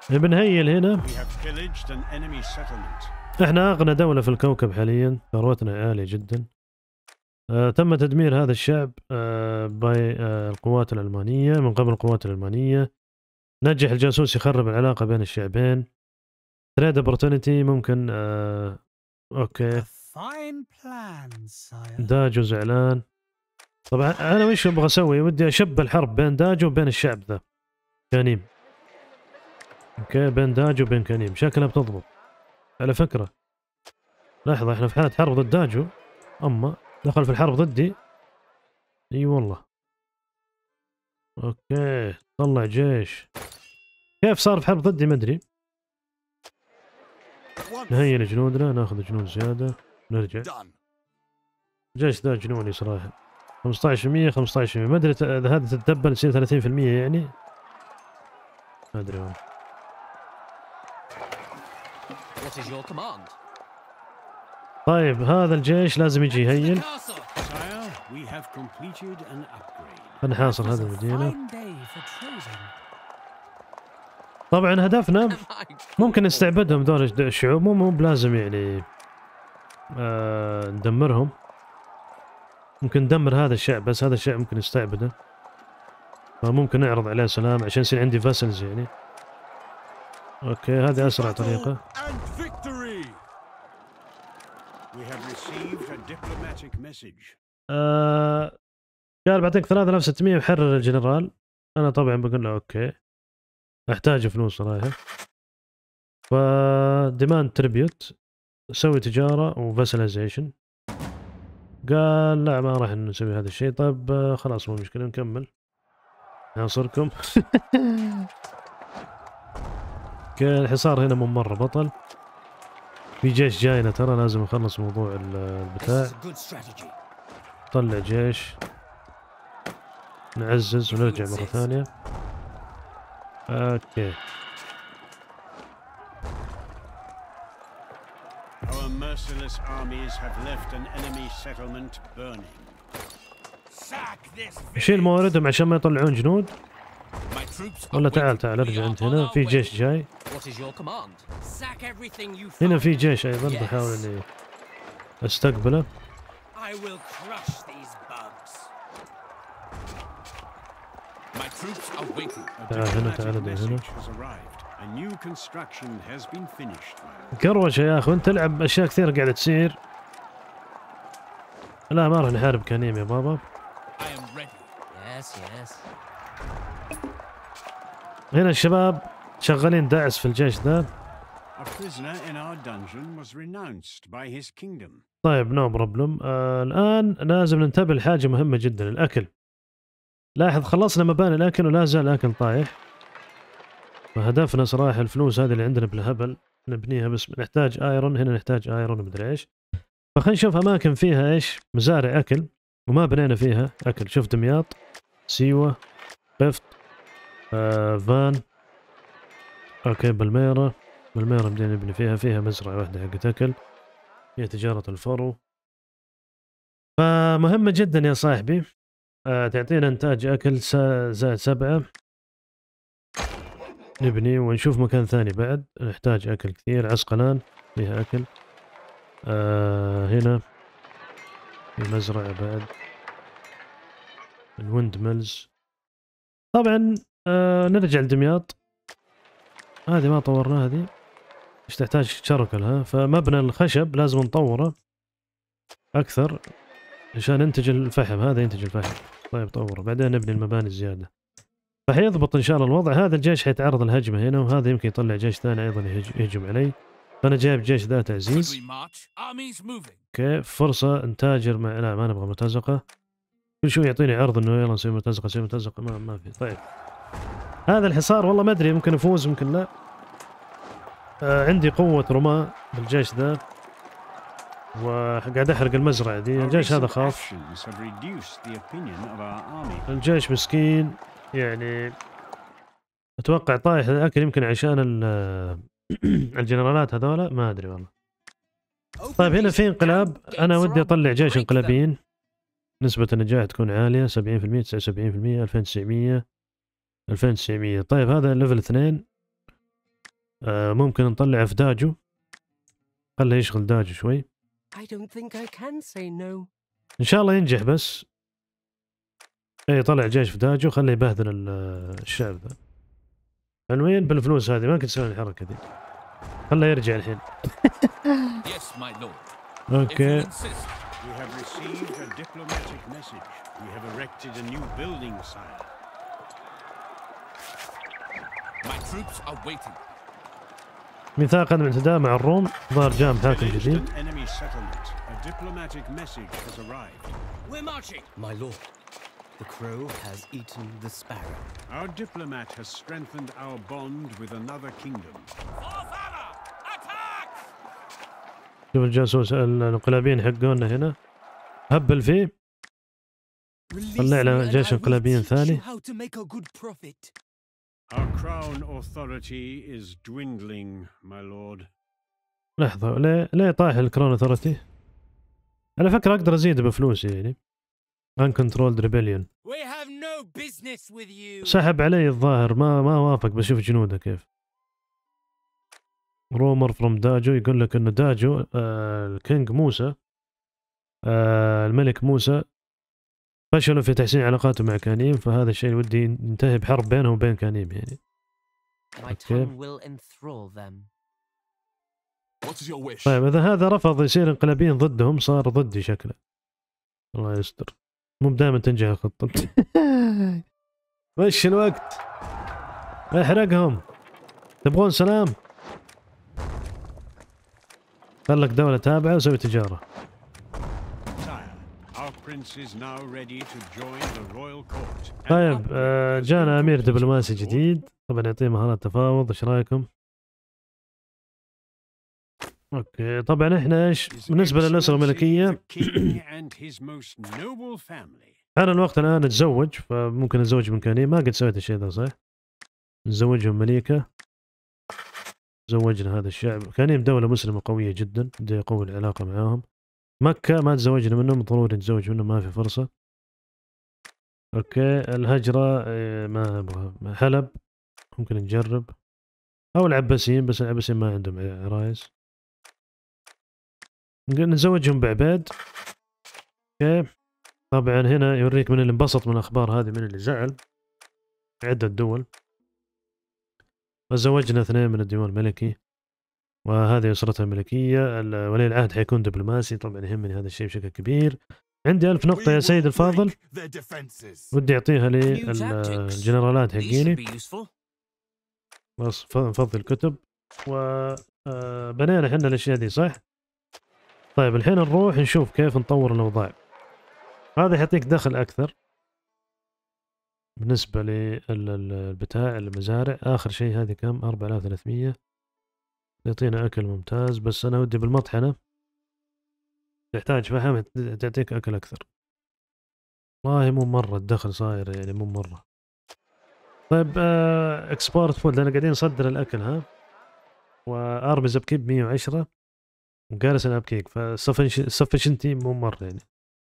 بنهيل هنا احنا اغنى دولة في الكوكب حاليا ثروتنا عالية جدا آه تم تدمير هذا الشعب آه باي آه الألمانية من قبل القوات الألمانية نجح الجاسوس يخرب العلاقة بين الشعبين تريد اوبورتونيتي ممكن آه اوكي داجو زعلان طبعا انا وش ابغى اسوي ودي اشب الحرب بين داجو وبين الشعب ذا كانيم اوكي بين داجو وبين كانيم شكلها بتضبط على فكرة لحظة احنا في حالة حرب ضد داجو اما دخل في الحرب ضدي اي والله اوكي طلع جيش كيف صار في حرب ضدي ما ادري نهيئ جنودنا ناخذ جنود زيادة نرجع جيش ذا جنوني صراحة 15% 15% ما ادري اذا هذا تتدبل يصير 30% يعني ما ادري والله طيب هذا الجيش لازم يجي هين بنحاصر هذه المدينة طبعا هدفنا oh ممكن نستعبدهم دول الشعوب مو مو بلازم يعني آه ندمرهم ممكن ندمر هذا الشعب بس هذا الشعب ممكن نستعبده فممكن نعرض عليه سلام عشان يصير عندي فاسلز يعني اوكي هذه اسرع طريقه We have received a diplomatic message. قال بعطيك 3600 وحرر الجنرال انا طبعا بقول له اوكي احتاج فلوس صراحه demand tribute. سوي تجاره وفاسلايزيشن قال لا ما راح نسوي هذا الشيء طيب آه، خلاص مو مشكله نكمل نعصركم الحصار هنا مو مره بطل في جيش جاينا ترى لازم نخلص موضوع البتاع طلع جيش نعزز ونرجع مرة ثانية اوكي merciless armies have left an enemy settlement burning. شيل مواردهم عشان ما يطلعون جنود ولا تعال تعال ارجع انت هنا في جيش جاي هنا في جيش ايضا بحاول اني استقبله تعال هنا تعال هنا كروشة يا اخو انت تلعب اشياء كثير قاعدة تصير لا ما راح نحارب كنيم يا بابا هنا الشباب شغالين داعس في الجيش ذا طيب نو بروبلم آه، الان لازم ننتبه لحاجه مهمه جدا الاكل لاحظ خلصنا مباني الاكل ولا زال الاكل طايح فهدفنا صراحه الفلوس هذه اللي عندنا بالهبل نبنيها بس نحتاج ايرون هنا نحتاج ايرون ومدري ايش فخلينا نشوف اماكن فيها ايش مزارع اكل وما بنينا فيها اكل شوف دمياط سيوه قفط آه فان اوكي بالميرة بالميرة بدينا نبني فيها فيها مزرعة واحدة حقت اكل هي تجارة الفرو فمهمة جدا يا صاحبي آه تعطينا انتاج اكل زائد سبعة نبني ونشوف مكان ثاني بعد نحتاج اكل كثير عسقلان فيها اكل آه هنا في مزرعة بعد الويند ميلز طبعا آه نرجع لدمياط هذه ما طورناها هذه ايش تحتاج شركة لها فمبنى الخشب لازم نطوره أكثر عشان ننتج الفحم هذا ينتج الفحم طيب طوره بعدين نبني المباني الزيادة فحيضبط إن شاء الله الوضع هذا الجيش حيتعرض لهجمه هنا وهذا يمكن يطلع جيش ثاني أيضا يهجم علي فأنا جايب جيش ذات عزيز اوكي فرصة نتاجر مع لا ما نبغى مرتزقة كل شوي يعطيني عرض انه يلا نسوي مرتزقة نسوي مرتزقة ما, ما في طيب هذا الحصار والله ما ادري يمكن افوز يمكن لا آه عندي قوة رماة بالجيش ذا وقاعد احرق المزرعة دي الجيش هذا خاف الجيش مسكين يعني اتوقع طايح الاكل يمكن عشان الجنرالات هذولا ما ادري والله طيب هنا في انقلاب انا ودي اطلع جيش انقلابيين نسبة النجاح تكون عالية 70% 79% 2900 2900 طيب هذا ليفل اثنين آه ممكن نطلعه في داجو خله يشغل داجو شوي ان شاء الله ينجح بس اي طلع جيش في داجو خله يبهدل الشعب ذا علميا بالفلوس هذه ما كنت سوي الحركه دي خله يرجع الحين اوكي We have received a diplomatic message. We have erected a new building, ميثاقا الاعتداء مع الروم ظهر جام حاكم جديد The crow has eaten the sparrow. Our diplomat has strengthened our bond with another kingdom. شوف الجاسوس الانقلابيين حقونا هنا هبل فيه طلع له جيش انقلابيين ثاني Our crown authority is dwindling, my lord. لحظة ليه ليه طايح الكرون اوثورتي؟ على فكرة اقدر ازيد بفلوسي يعني. uncontrolled rebellion. We have no business with you. سحب علي الظاهر ما ما وافق بشوف جنوده كيف. رومر فروم داجو يقول لك انه داجو آه الكينج موسى آه الملك موسى فشلوا في تحسين علاقاته مع كانيم فهذا الشيء ودي ينتهي بحرب بينهم وبين كانيم يعني طيب اذا هذا رفض يصير انقلابيين ضدهم صار ضدي شكله الله يستر مو دائما تنجح الخطه وش الوقت احرقهم تبغون سلام خلك دولة تابعة وسوي تجارة طيب آه، جانا امير دبلوماسي جديد طبعا يعطيه مهارات تفاوض ايش رايكم؟ اوكي طبعا احنا ايش بالنسبه للاسره الملكيه حان الوقت الان اتزوج فممكن اتزوج بامكانيه ما قد سويت الشيء ذا صح؟ نزوجهم مليكه زوجنا هذا الشعب كانهم دولة مسلمة قوية جدا بدي اقوي العلاقة معاهم مكة ما تزوجنا منهم ضروري نتزوج منهم ما في فرصة اوكي الهجرة آه، ما ابغى حلب ممكن نجرب او العباسيين بس العباسيين ما عندهم عرايس نزوجهم بعباد اوكي طبعا هنا يوريك من اللي انبسط من الاخبار هذه من اللي زعل عدة دول وزوجنا اثنين من الديوان الملكي وهذه أسرتها الملكية ولي العهد حيكون دبلوماسي طبعا يهمني هذا الشيء بشكل كبير عندي ألف نقطة يا سيد الفاضل ودي أعطيها للجنرالات حقيني بس نفضي الكتب وبنينا آه، احنا الأشياء دي صح؟ طيب الحين نروح نشوف كيف نطور الأوضاع هذا يعطيك دخل أكثر بالنسبة للبتاع المزارع آخر شيء هذه كم؟ 4300 يعطينا أكل ممتاز بس أنا ودي بالمطحنة تحتاج فحم تعطيك أكل أكثر والله مو مرة الدخل صاير يعني مو مرة طيب آه اكسبورت فود لأن قاعدين نصدر الأكل ها وأرمز أبكيب 110 وجالس أنا أبكيك فالسفشنتي مو مرة يعني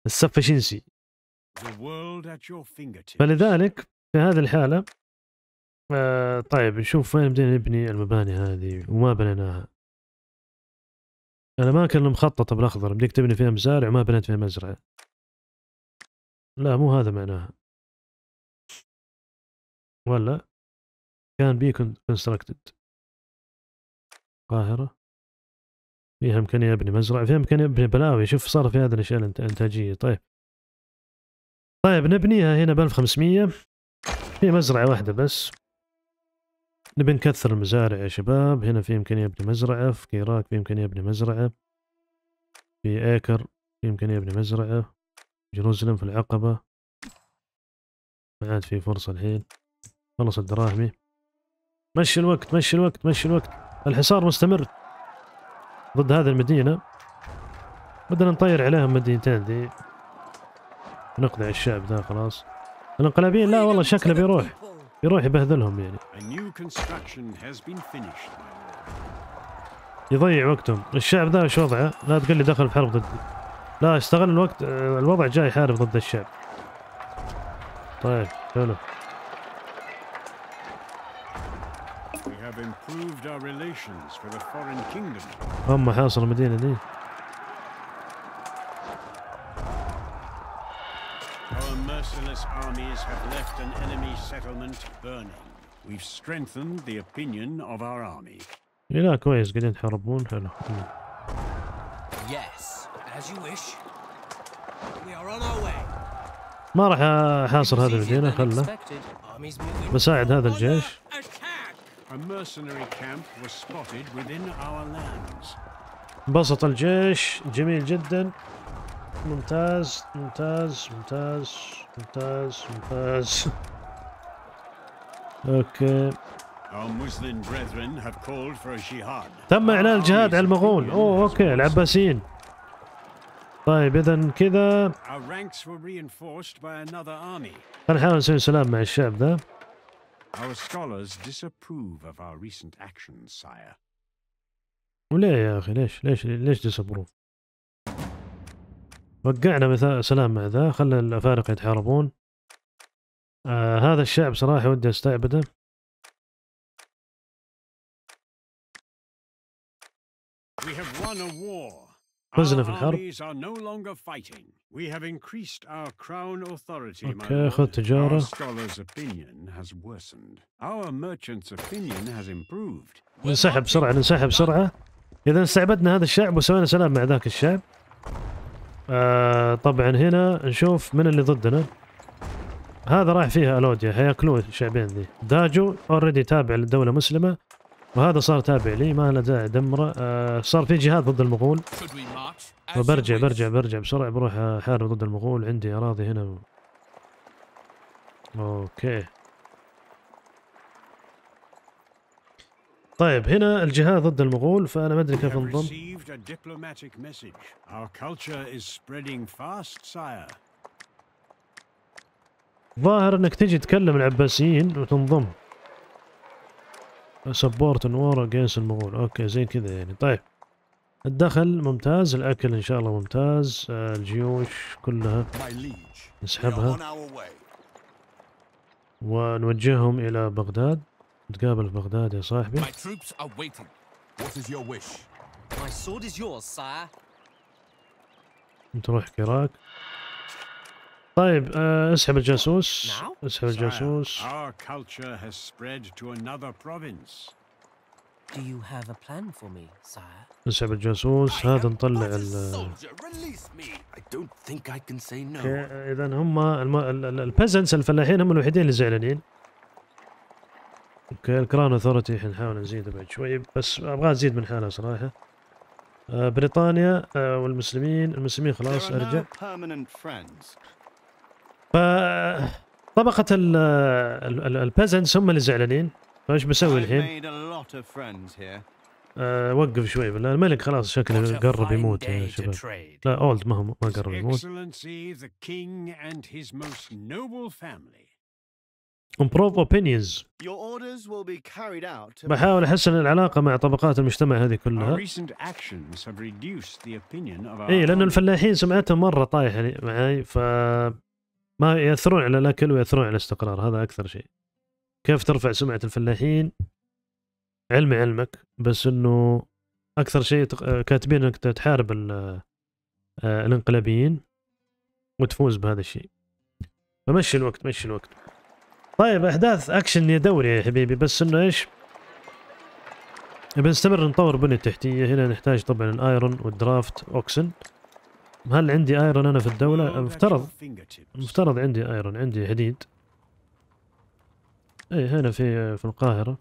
السفشنسي فلذلك في هذه الحالة آه، طيب نشوف وين بدينا نبني المباني هذه وما بنيناها الأماكن المخططة بالأخضر بدك تبني فيها مزارع وما بنيت فيها مزرعة لا مو هذا معناها ولا كان بي constructed قاهرة فيها إمكانية أبني مزرعة فيها إمكانية أبني بلاوي شوف صار في هذا الأشياء الإنتاجية طيب طيب نبنيها هنا ب 1500 في مزرعة واحدة بس نبي نكثر المزارع يا شباب هنا في إمكانية أبني مزرعة في كيراك في إمكانية أبني مزرعة في آكر في إمكانية أبني مزرعة جروزلم في العقبة ما عاد في فرصة الحين خلص الدراهمي مشي الوقت مشي الوقت مشي الوقت الحصار مستمر ضد هذه المدينة بدنا نطير عليهم مدينتين ذي نقنع الشعب ذا خلاص الانقلابيين لا والله شكله بيروح يروح يبهذلهم يعني يضيع وقتهم الشعب ذا ايش وضعه لا تقول لي دخل في حرب ضدي لا استغل الوقت آه، الوضع جاي يحارب ضد الشعب طيب حلو هم حاصل المدينة دي merciless armies have left an enemy settlement burning. We've strengthened the opinion of our army. لا كويس قاعدين تحاربون حلو. Yes, as you wish. We are on our way. ما راح احاصر هذا المدينة خله بساعد هذا الجيش. A انبسط الجيش جميل جدا ممتاز ممتاز ممتاز ممتاز ممتاز اوكي تم اعلان الجهاد على المغول اوه اوكي العباسيين طيب اذا كذا خلينا نحاول نسوي سلام مع الشعب ذا Our scholars disapprove of our recent actions, sire. وليه يا اخي ليش ليش ليش disapprove؟ وقعنا مثال سلام مع ذا خلى الأفارقة يتحاربون آه هذا الشعب صراحة ودي استعبده فزنا في الحرب اوكي خذ تجارة ننسحب بسرعة ننسحب بسرعة إذا استعبدنا هذا الشعب وسوينا سلام مع ذاك الشعب آه طبعا هنا نشوف من اللي ضدنا هذا رايح فيها الوديا هياكلون الشعبين ذي داجو اوريدي تابع للدوله مسلمه وهذا صار تابع لي ما له داعي دمره آه صار في جهاد ضد المغول وبرجع برجع برجع بسرعه بروح احارب ضد المغول عندي اراضي هنا اوكي طيب هنا الجهاد ضد المغول فانا ما ادري كيف انضم ظاهر انك تجي تكلم العباسيين وتنضم سبورت نوار اجينس المغول اوكي زي كذا يعني طيب الدخل ممتاز الاكل ان شاء الله ممتاز الجيوش كلها نسحبها ونوجههم الى بغداد تقابل في بغداد يا صاحبي. My troops are waiting. What is your wish? My sword is yours, sire. تروح كراك. طيب آه، اسحب الجاسوس اسحب الجاسوس Our culture has spread to another province. Do you have a plan for me, sire? نسحب الجاسوس هذا نطلع ال اذا هم البيزنتس الفلاحين هم الوحيدين اللي زعلانين اوكي الكراون اثورتي نحاول نزيده بعد شوي بس ابغى ازيد من حالها صراحه آه بريطانيا آه والمسلمين المسلمين خلاص ارجع ف طبقة البيزنتس هم اللي زعلانين فايش بسوي الحين؟ أه وقف شوي بالله الملك خلاص شكله قرب يموت يا شباب لا اولد ما ما قرب يموت improve opinions بحاول أحسن العلاقة مع طبقات المجتمع هذه كلها إيه لأن الفلاحين سمعتهم مرة طايحة معي ف ما يأثرون على الأكل ويأثرون على الاستقرار هذا أكثر شيء كيف ترفع سمعة الفلاحين علمي علمك بس إنه أكثر شيء آه، كاتبين إنك تحارب آه، الانقلابيين وتفوز بهذا الشيء فمشي الوقت مشي الوقت طيب احداث اكشن يا دوري يا حبيبي بس انه ايش بنستمر نطور بنية تحتية هنا نحتاج طبعا الايرون والدرافت اوكسن هل عندي ايرون انا في الدولة مفترض مفترض عندي ايرون عندي حديد اي هنا في في القاهرة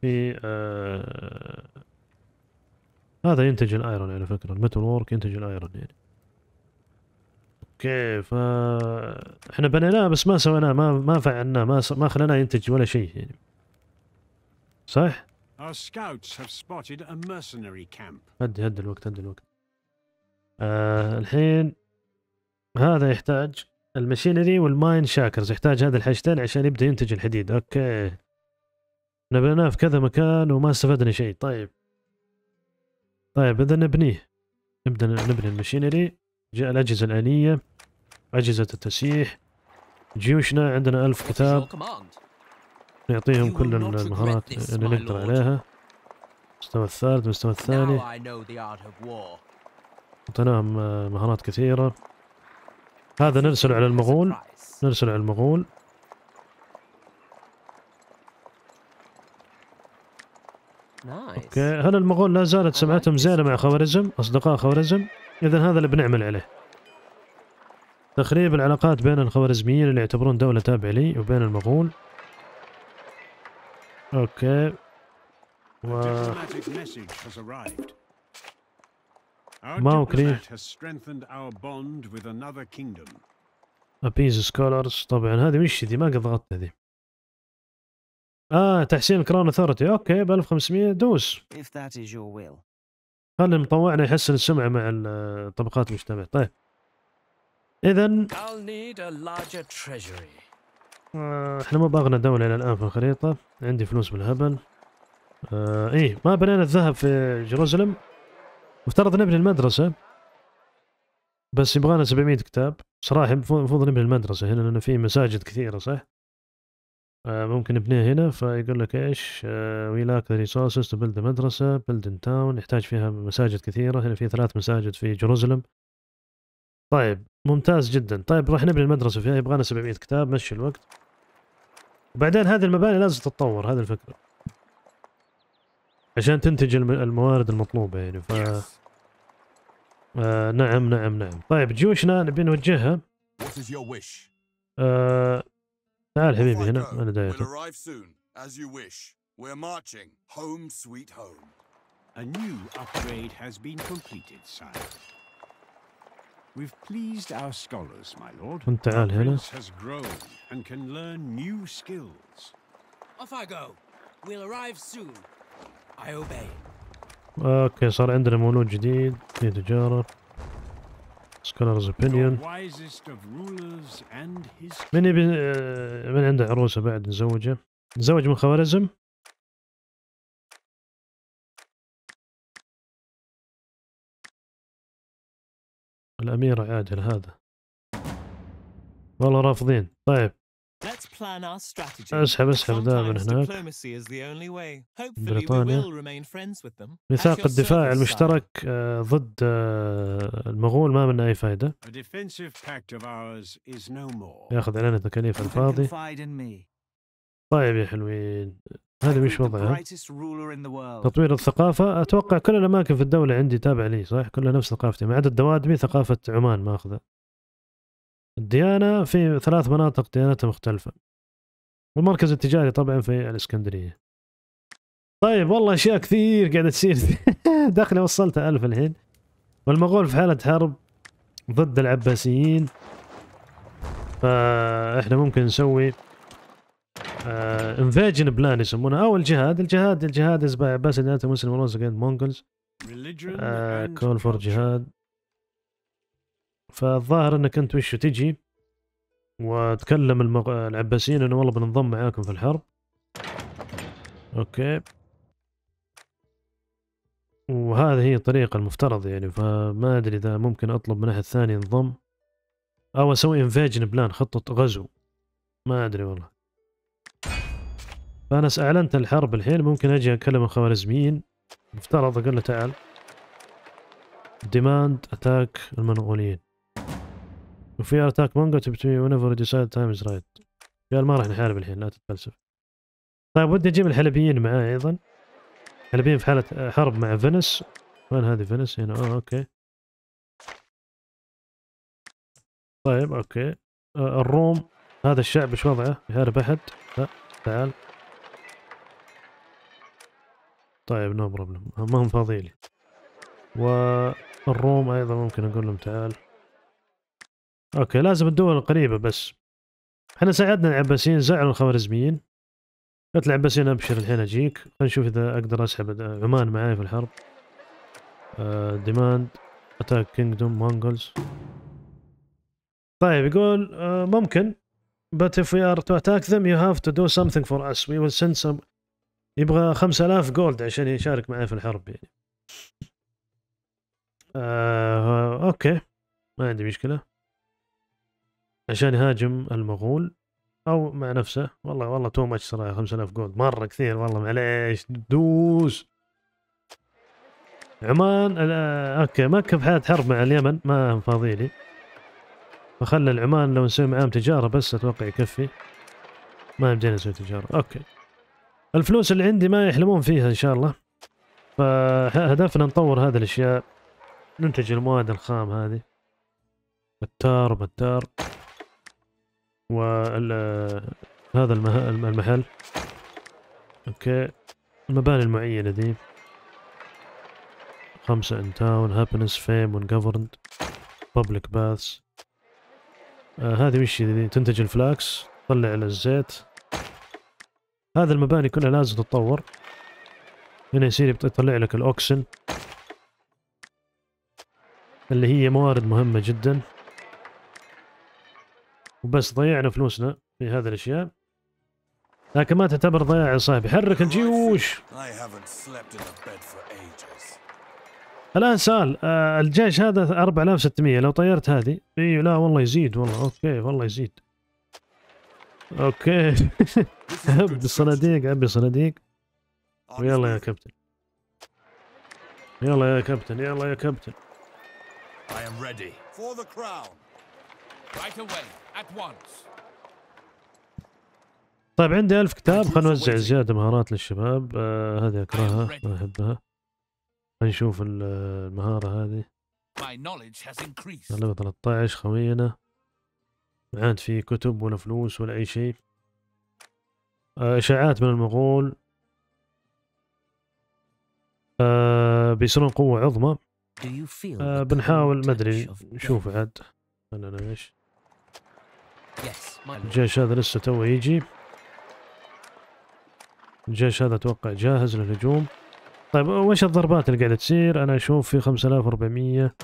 في آه هذا ينتج الايرون على فكرة المتل وورك ينتج الايرون يعني اوكي ف احنا بنيناه بس ما سويناه ما ما فعلناه ما س... ما خليناه ينتج ولا شيء يعني صح؟ Our scouts have spotted a mercenary camp. هدي هدي الوقت هدي الوقت. آه الحين هذا يحتاج الماشينري والماين شاكرز يحتاج هذه الحاجتين عشان يبدا ينتج الحديد اوكي. احنا بنيناه في كذا مكان وما استفدنا شيء طيب. طيب اذا نبنيه نبدا نبني الماشينري جاء الأجهزة الآلية أجهزة التسييح جيوشنا عندنا ألف كتاب نعطيهم كل المهارات اللي نقدر عليها المستوى الثالث المستوى الثاني أعطيناهم آه، مهارات كثيرة هذا نرسل على المغول نرسل على المغول اوكي هل المغول لا زالت سمعتهم زينه مع خوارزم اصدقاء خوارزم اذا هذا اللي بنعمل عليه تخريب العلاقات بين الخوارزميين اللي يعتبرون دولة تابعة لي وبين المغول اوكي و ماوكري ابيز سكولرز طبعا هذه مش دي ما قد ضغطت هذه اه تحسين الكراون اثورتي اوكي ب 1500 دوس خلي مطوعنا يحسن السمعه مع آه، طبقات المجتمع طيب اذا آه احنا ما باغنا دولة الى الان في الخريطة عندي فلوس بالهبل آه ايه ما بنينا الذهب في جيروزلم مفترض نبني المدرسة بس يبغانا 700 كتاب صراحة المفروض نبني المدرسة هنا لأن في مساجد كثيرة صح؟ آه، ممكن نبنيها هنا فيقول لك ايش وي لاك ذا ريسورسز تو بيلد مدرسة بيلد ان تاون نحتاج فيها مساجد كثيرة هنا في ثلاث مساجد في جروزلم طيب ممتاز جدا طيب راح نبني المدرسة فيها يبغانا 700 كتاب مشي الوقت وبعدين هذه المباني لازم تتطور هذه الفكرة عشان تنتج الموارد المطلوبة يعني ف آه نعم نعم نعم طيب جيوشنا نبي نوجهها آه تعال حبيبي هنا انا داير We're marching home sweet home. A new upgrade has been completed, sire. We've pleased our scholars, my lord. تعال هنا. has grown and can learn new skills. Off I go. We'll arrive soon. I obey. اوكي صار عندنا مولود جديد في تجارة. سكولرز اوبينيون من يبي آه، من عنده عروسه بعد نزوجه نزوج من خوارزم الأميرة عادل هذا والله رافضين طيب Let's plan our strategy. اسحب اسحب ذا من هناك. بريطانيا. ميثاق الدفاع المشترك آه، ضد آه، المغول ما منه اي فائده. ياخذ علينا تكاليف الفاضي. طيب يا حلوين هذا مش وضعها؟ تطوير الثقافة أتوقع كل الأماكن في الدولة عندي تابع لي صح؟ كلها نفس ثقافتي ما عدا الدوادمي ثقافة عمان ما أخذها الديانة في ثلاث مناطق ديانتها مختلفة والمركز التجاري طبعا في الإسكندرية طيب والله أشياء كثير قاعدة تصير دخلي وصلتها ألف الحين والمغول في حالة حرب ضد العباسيين فإحنا ممكن نسوي انفيجن آه، بلان يسمونه او الجهاد الجهاد الجهاد از باي عباس الديانات المسلم والروس مونجلز آه، كول فور جهاد فالظاهر انك انت وش تجي وتكلم المغ... العباسيين انه والله بننضم معاكم في الحرب اوكي وهذه هي الطريقة المفترض يعني فما ادري اذا ممكن اطلب من احد ثاني ينضم او اسوي انفيجن بلان خطة غزو ما ادري والله فانا اعلنت الحرب الحين ممكن اجي اكلم الخوارزميين مفترض اقول له تعال ديماند اتاك المنغوليين وفي ارتاك مانجا تبتوي ونيفر ديسايد از رايت قال ما راح نحارب الحين لا تتفلسف طيب ودي اجيب الحلبيين معاه ايضا الحلبيين في حالة حرب مع فينس وين هذه فينس هنا اه اوكي طيب اوكي آه الروم هذا الشعب ايش وضعه؟ يحارب احد؟ لا تعال طيب نو بروبلم ما هم فاضيلي والروم ايضا ممكن اقول لهم تعال اوكي لازم الدول القريبة بس احنا ساعدنا العباسيين زعلوا الخوارزميين قلت العباسيين ابشر الحين اجيك خلينا نشوف اذا اقدر اسحب عمان معاي في الحرب ديماند اتاك كينجدوم مونجولز طيب يقول آه، ممكن but if we are to attack them you have to do something for us we will send some يبغى 5000 جولد عشان يشارك معي في الحرب يعني آه اوكي ما عندي مشكله عشان يهاجم المغول او مع نفسه والله والله تو ماتش صراحه 5000 جولد مره كثير والله معليش دوس عمان اوكي مكه في حاله حرب مع اليمن ما هم فاضي لي فخلى العمان لو نسوي معاهم تجاره بس اتوقع يكفي ما يمدينا نسوي تجاره اوكي الفلوس اللي عندي ما يحلمون فيها ان شاء الله فهدفنا نطور هذه الاشياء ننتج المواد الخام هذه بتار بتار و هذا المحل اوكي المباني المعينة دي خمسة in town happiness fame when governed public baths آه، هذه وش دي تنتج الفلاكس تطلع الزيت هذا المباني كلها لازم تتطور هنا يصير يطلع لك الاوكسن اللي هي موارد مهمة جدا وبس ضيعنا فلوسنا في هذه الاشياء لكن ما تعتبر ضياع يا صاحبي حرك الجيوش الان سؤال آه، الجيش هذا 4600 لو طيرت هذه اي لا والله يزيد والله اوكي والله يزيد اوكي هب الصناديق هب صناديق ويلا يا كابتن يلا يا كابتن يلا يا كابتن I am ready for the crown. طيب عندي ألف كتاب خلينا نوزع زيادة مهارات للشباب آه هذه أكرهها ما أحبها هنشوف المهارة هذه غلبة 13 خوينا ما عاد في كتب ولا فلوس ولا أي شيء آه إشاعات من المغول آه بيصيرون قوة عظمى آه بنحاول ما أدري نشوف عاد خلنا ايش الجيش هذا لسه توه يجي الجيش هذا اتوقع جاهز للهجوم طيب وش الضربات اللي قاعدة تصير انا اشوف في 5400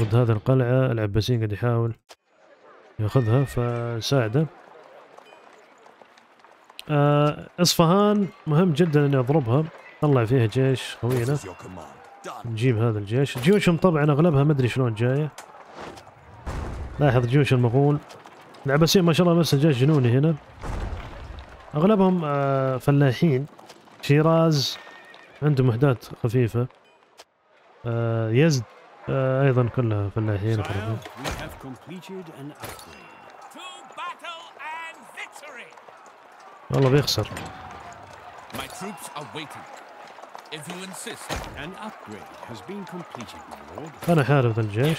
ضد هذه القلعة العباسيين قاعد يحاول ياخذها فساعده آه اصفهان مهم جدا اني اضربها طلع فيها جيش قوينا نجيب هذا الجيش جيوشهم طبعا اغلبها ما ادري شلون جايه لاحظ جيوش المغول العباسيين نعم، ما شاء الله نفس جيش جنوني هنا اغلبهم آه، فلاحين شيراز عندهم وحدات خفيفه آه، يزد آه، ايضا كلها فلاحين والله بيخسر أنا حارب الجيش.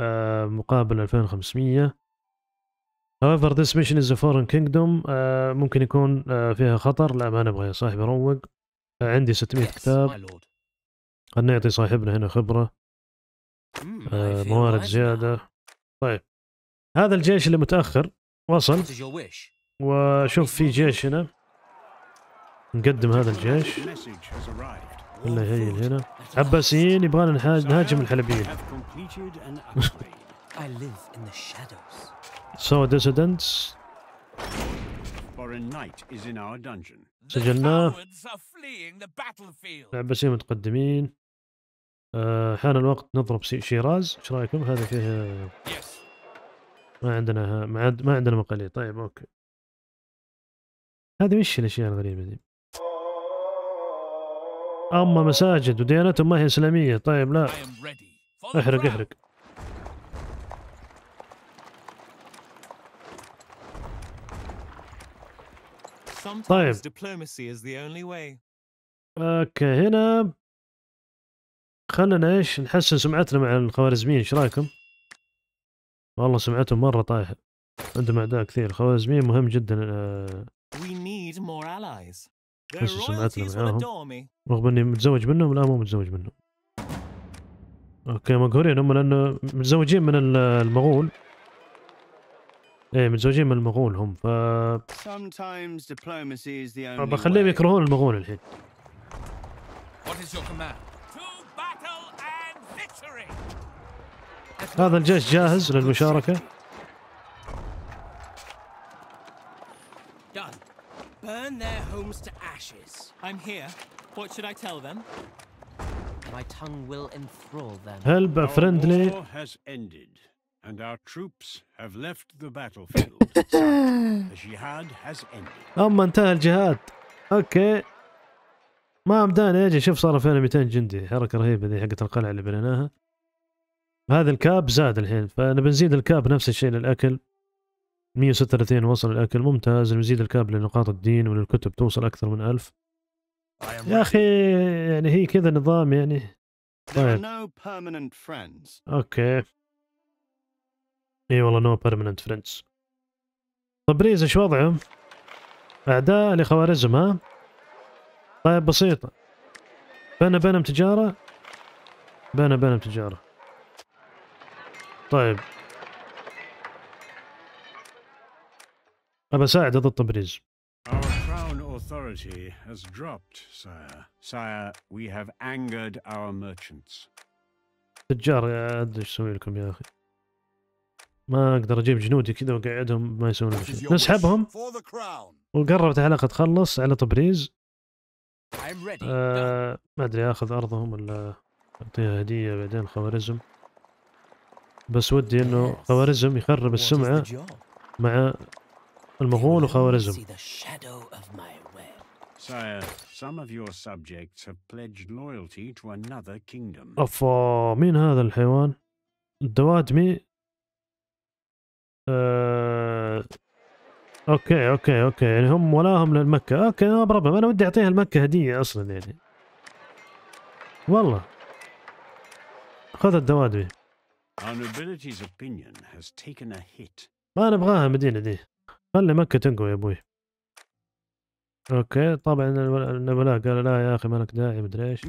آه، مقابل 2500 however this mission is a foreign kingdom آه، ممكن يكون آه، فيها خطر لا ما نبغى يا صاحبي روق عندي 600 كتاب خلنا نعطي صاحبنا هنا خبرة hmm, موارد زيادة طيب هذا الجيش اللي متأخر وصل وشوف في جيش هنا نقدم هذا الجيش ولا جاي هنا عباسيين يبغانا نهاجم الحلبيين سوى dissidents سجلناه العباسيين متقدمين آه، حان الوقت نضرب شيراز ايش رايكم هذا فيه ما عندنا ما عندنا مقاليد طيب اوكي هذه وش الاشياء الغريبه دي اما مساجد وديانتهم ما هي اسلاميه طيب لا احرق احرق طيب اوكي هنا خلنا ايش نحسن سمعتنا مع الخوارزميين ايش رايكم؟ والله سمعتهم مره طايحه عندهم اعداء كثير الخوارزميين مهم جدا آه. بس السماعات اللي معاهم رغم اني متزوج منهم لا مو متزوج منهم اوكي مقهورين هم لانه متزوجين من المغول ايه متزوجين من المغول هم ف بخليهم يكرهون المغول الحين هذا الجيش جاهز للمشاركه burn their homes to ashes. I'm here. What should I tell them? My tongue will enthrall them. Help a friendly. Our War has ended, and our troops have left the battlefield. the jihad has ended. أما انتهى الجهاد. أوكي. ما مدانا اجي شوف صار فينا 200 جندي حركه رهيبه ذي حقت القلعه اللي بنيناها هذا الكاب زاد الحين فنبنزيد الكاب نفس الشيء للاكل 136 وصل الأكل ممتاز المزيد الكامل لنقاط الدين وللكتب توصل أكثر من 1000 يا أخي يعني هي كذا نظام يعني طيب أوكي اي والله نو بيرمننت فريندز ريز ايش وضعه؟ اعداء لخوارزم ها؟ طيب بسيطة بينا بينهم تجارة بينا بينهم تجارة طيب فبساعد هذا ضد تبريز authority has dropped, sire. Sire, we have angered our merchants. تجار يا ادري ايش اسوي لكم يا اخي ما اقدر اجيب جنودي كذا واقعدهم ما يسوون شيء نسحبهم وقربت الحلقه تخلص على تبريز آه ما ادري اخذ ارضهم ولا اعطيها هديه بعدين خوارزم بس ودي انه خوارزم يخرب السمعه مع المغول وخوارزم أفا مين هذا الحيوان؟ الدوادمي أه... اوكي اوكي اوكي يعني هم ولاهم للمكة اوكي ما بربهم انا ودي اعطيها المكة هدية اصلا يعني والله خذ الدوادمي ما نبغاها المدينة دي خلي مكة تنقوي يا ابوي اوكي طبعا النبلاء قال لا يا اخي مالك داعي مدري ايش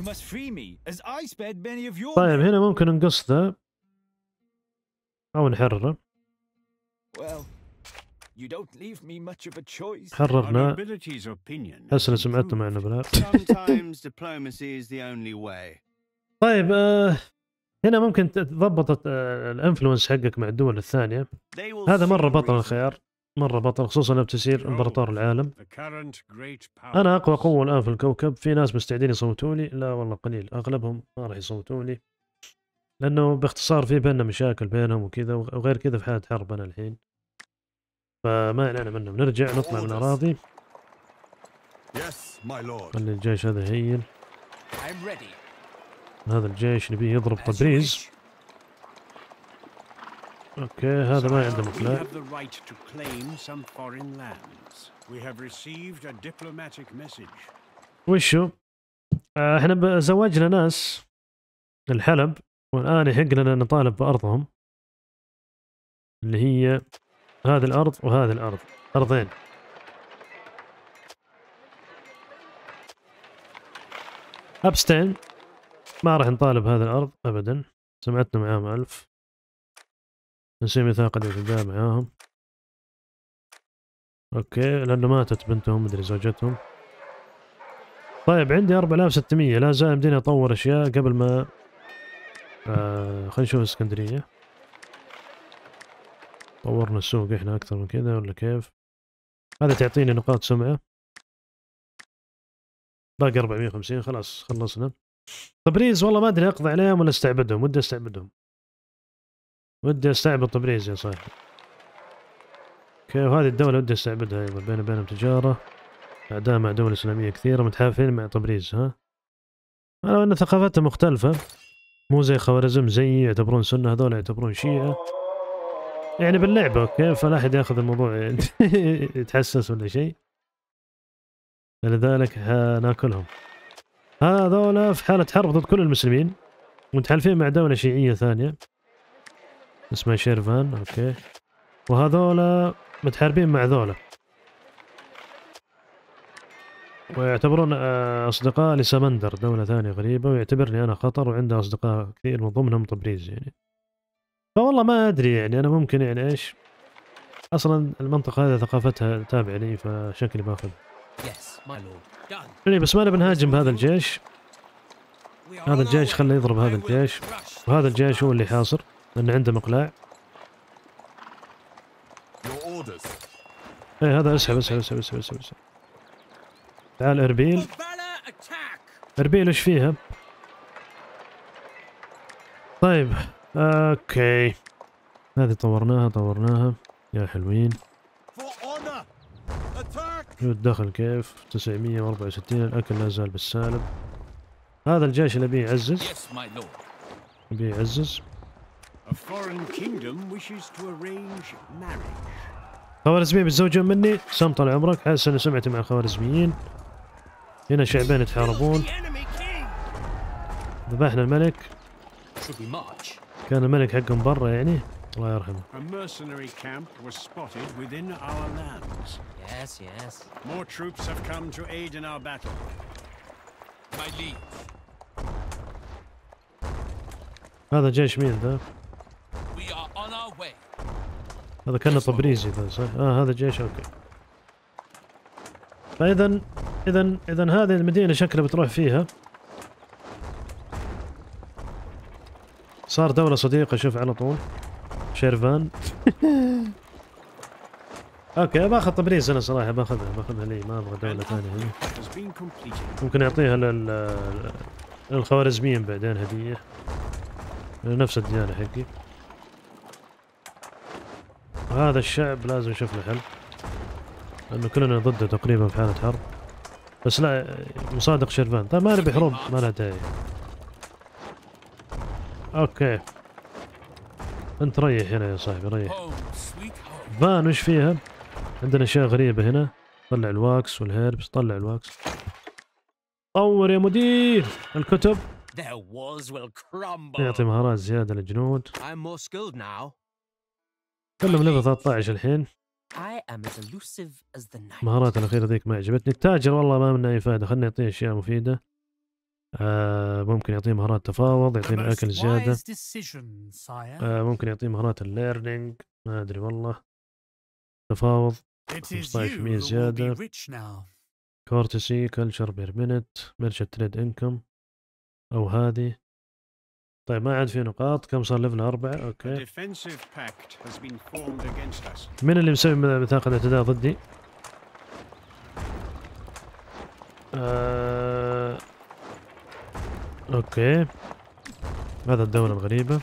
طيب هنا ممكن نقص ذا او نحرره حررنا حسنا سمعتنا مع النبلاء طيب آه، هنا ممكن تضبط آه، الانفلونس حقك مع الدول الثانيه هذا مره بطل الخيار مرة بطل خصوصا لو بتصير امبراطور العالم انا اقوى قوة الان في الكوكب في ناس مستعدين يصوتوا لي لا والله قليل اغلبهم ما راح يصوتوا لي لانه باختصار في بيننا مشاكل بينهم وكذا وغير كذا في حالة حرب انا الحين فما يعنينا منهم نرجع نطلع من الاراضي خلي الجيش هذا يهيل هذا الجيش نبيه يضرب تبريز اوكي هذا ما عنده مقلاة وشو؟ آه، احنا زوجنا ناس الحلب والان يحق لنا نطالب بارضهم اللي هي هذه الارض وهذه الارض ارضين ابستين ما راح نطالب هذه الارض ابدا سمعتنا معاهم الف نسوي ميثاق الاعتداء معاهم اوكي لانه ماتت بنتهم مدري زوجتهم طيب عندي 4600 لا زال يمديني اطور اشياء قبل ما آه خلينا نشوف اسكندريه طورنا السوق احنا اكثر من كذا ولا كيف هذا تعطيني نقاط سمعه باقي 450 خلاص خلصنا تبريز والله ما ادري اقضي عليهم ولا استعبدهم ودي استعبدهم ودي استعبط طبريز يا صاحبي اوكي وهذه الدولة ودي استعبدها ايضا بيني وبينهم تجارة اعداء مع دول اسلامية كثيرة متحالفين مع طبريز ها ولو ان ثقافتها مختلفة مو زي خوارزم زي يعتبرون سنة هذول يعتبرون شيعة يعني باللعبة اوكي فلا احد ياخذ الموضوع يتحسس ولا شيء لذلك ناكلهم هذولا في حالة حرب ضد كل المسلمين متحالفين مع دولة شيعية ثانية اسمه شيرفان اوكي وهذولا متحاربين مع ذولا ويعتبرون آه، أصدقاء لسمندر دولة ثانية غريبة ويعتبرني أنا خطر وعنده أصدقاء كثير من ضمنهم طبريز يعني فوالله ما أدري يعني أنا ممكن يعني إيش أصلا المنطقة هذه ثقافتها تابعة لي فشكلي باخذ يعني بس ما نبي نهاجم بهذا الجيش هذا الجيش خليه يضرب هذا الجيش وهذا الجيش هو اللي حاصر لان عنده مقلاع ايه هذا اسحب اسحب اسحب اسحب اسحب, اسحب. تعال اربيل اربيل ايش فيها؟ طيب اوكي هذه طورناها طورناها يا حلوين شوف الدخل كيف 964 الاكل لا زال بالسالب هذا الجيش اللي ابيه يعزز ابيه يعزز A foreign kingdom wishes to arrange marriage. خوارزمية بتزوجون مني سم طال عمرك حاسس اني سمعت مع الخوارزميين هنا شعبين يتحاربون ذبحنا الملك كان الملك حقهم برا يعني الله يرحمه. A mercenary camp was spotted within our lands. Yes, yes. More troops have come to aid in our battle. My liege. هذا جيش مين ذا؟ هذا كانه طبريزي ذا صح؟ اه هذا جيش اوكي فاذا اذا اذا هذه المدينه شكلها بتروح فيها صار دولة صديقة شوف على طول شيرفان اوكي باخذ طبريز انا صراحة باخذها باخذها لي ما ابغى دولة ثانية هنا ممكن اعطيها لل للخوارزميين بعدين هدية نفس الديانة حقي هذا الشعب لازم يشوف له حل لانه كلنا ضده تقريبا في حاله حرب بس لا مصادق شرفان طيب ما نبي حروب ما لها داعي اوكي انت ريح هنا يا صاحبي ريح فان وش فيها عندنا اشياء غريبه هنا طلع الواكس والهيربس طلع الواكس طور يا مدير الكتب يعطي مهارات زياده للجنود تكلم ليفل 13 الحين المهارات الاخيره ذيك ما عجبتني التاجر والله ما منه اي فائده خلينا يعطيه اشياء مفيده آه ممكن يعطيه مهارات تفاوض يعطيه اكل زياده آه ممكن يعطيه مهارات الليرنينج ما ادري والله تفاوض 15% زياده كورتسي كلشر بير مينت ميرشنت تريد انكم او هذه طيب ما عاد في نقاط كم صار ليفل أربعة أوكي من اللي مسوي ميثاق الاعتداء ضدي؟ آه... أوكي هذا الدولة الغريبة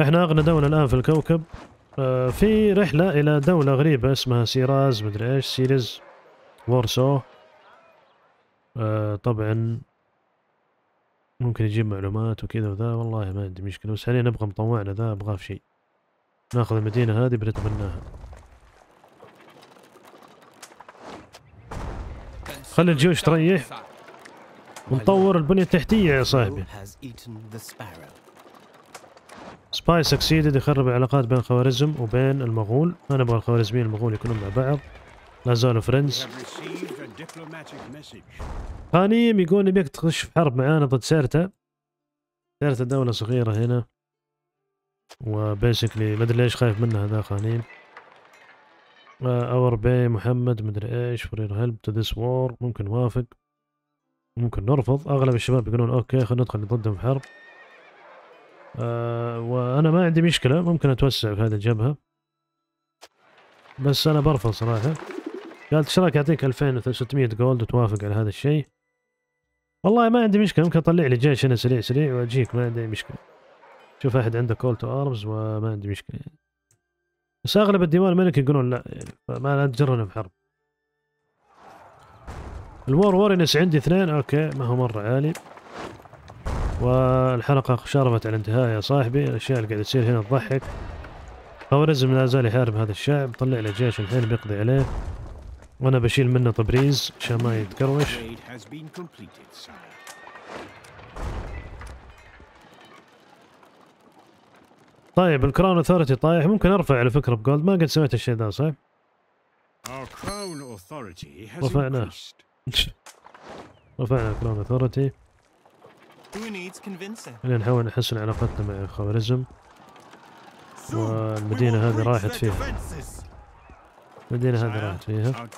احنا اغنى دولة الان في الكوكب آه في رحلة الى دولة غريبة اسمها سيراز مدري ايش سيريز وورسو آه طبعا ممكن يجيب معلومات وكذا وذا والله ما عندي مشكلة بس حاليا نبغى مطوعنا ذا أبغاه في شيء ناخذ المدينة هذه بنتبناها خلي الجيوش تريح ونطور البنية التحتية يا صاحبي سباي سكسيدد يخرب العلاقات بين خوارزم وبين المغول أنا أبغى الخوارزميين المغول يكونون مع بعض لا زالوا فريندز ثانيا يقول نبيك تخش في حرب معانا ضد سيرتا سيرتا دولة صغيرة هنا وبيسكلي ما ادري ليش خايف منها ذا خانيم اور بي محمد مدري ايش فرير هيلب تو ذيس وور ممكن نوافق ممكن نرفض اغلب الشباب يقولون اوكي خلينا ندخل ضدهم في حرب أه وانا ما عندي مشكله ممكن اتوسع في هذه الجبهه بس انا برفض صراحه قالت ايش رايك يعطيك 2600 جولد وتوافق على هذا الشيء والله ما عندي مشكله ممكن اطلع لي جيش انا سريع سريع واجيك ما عندي مشكله شوف احد عنده كول تو ارمز وما عندي مشكله يعني. بس اغلب الديوان الملك يقولون لا يعني فما لا تجرنا بحرب الوور وورينس عندي اثنين اوكي ما هو مره عالي والحلقة شرفت على الانتهاء يا صاحبي الأشياء اللي قاعد تصير هنا تضحك خوارزم لا زال يحارب هذا الشعب طلع له جيش الحين بيقضي عليه وانا بشيل منه طبريز عشان ما يتكروش طيب الكراون اوثورتي طايح ممكن ارفع على فكره بجولد ما قد سويت الشيء ذا صح؟ رفعناه رفعنا الكراون اوثورتي خلينا نحاول نحسن علاقتنا مع خوارزم والمدينه هذه راحت فيها مدينة هذا راحت فيها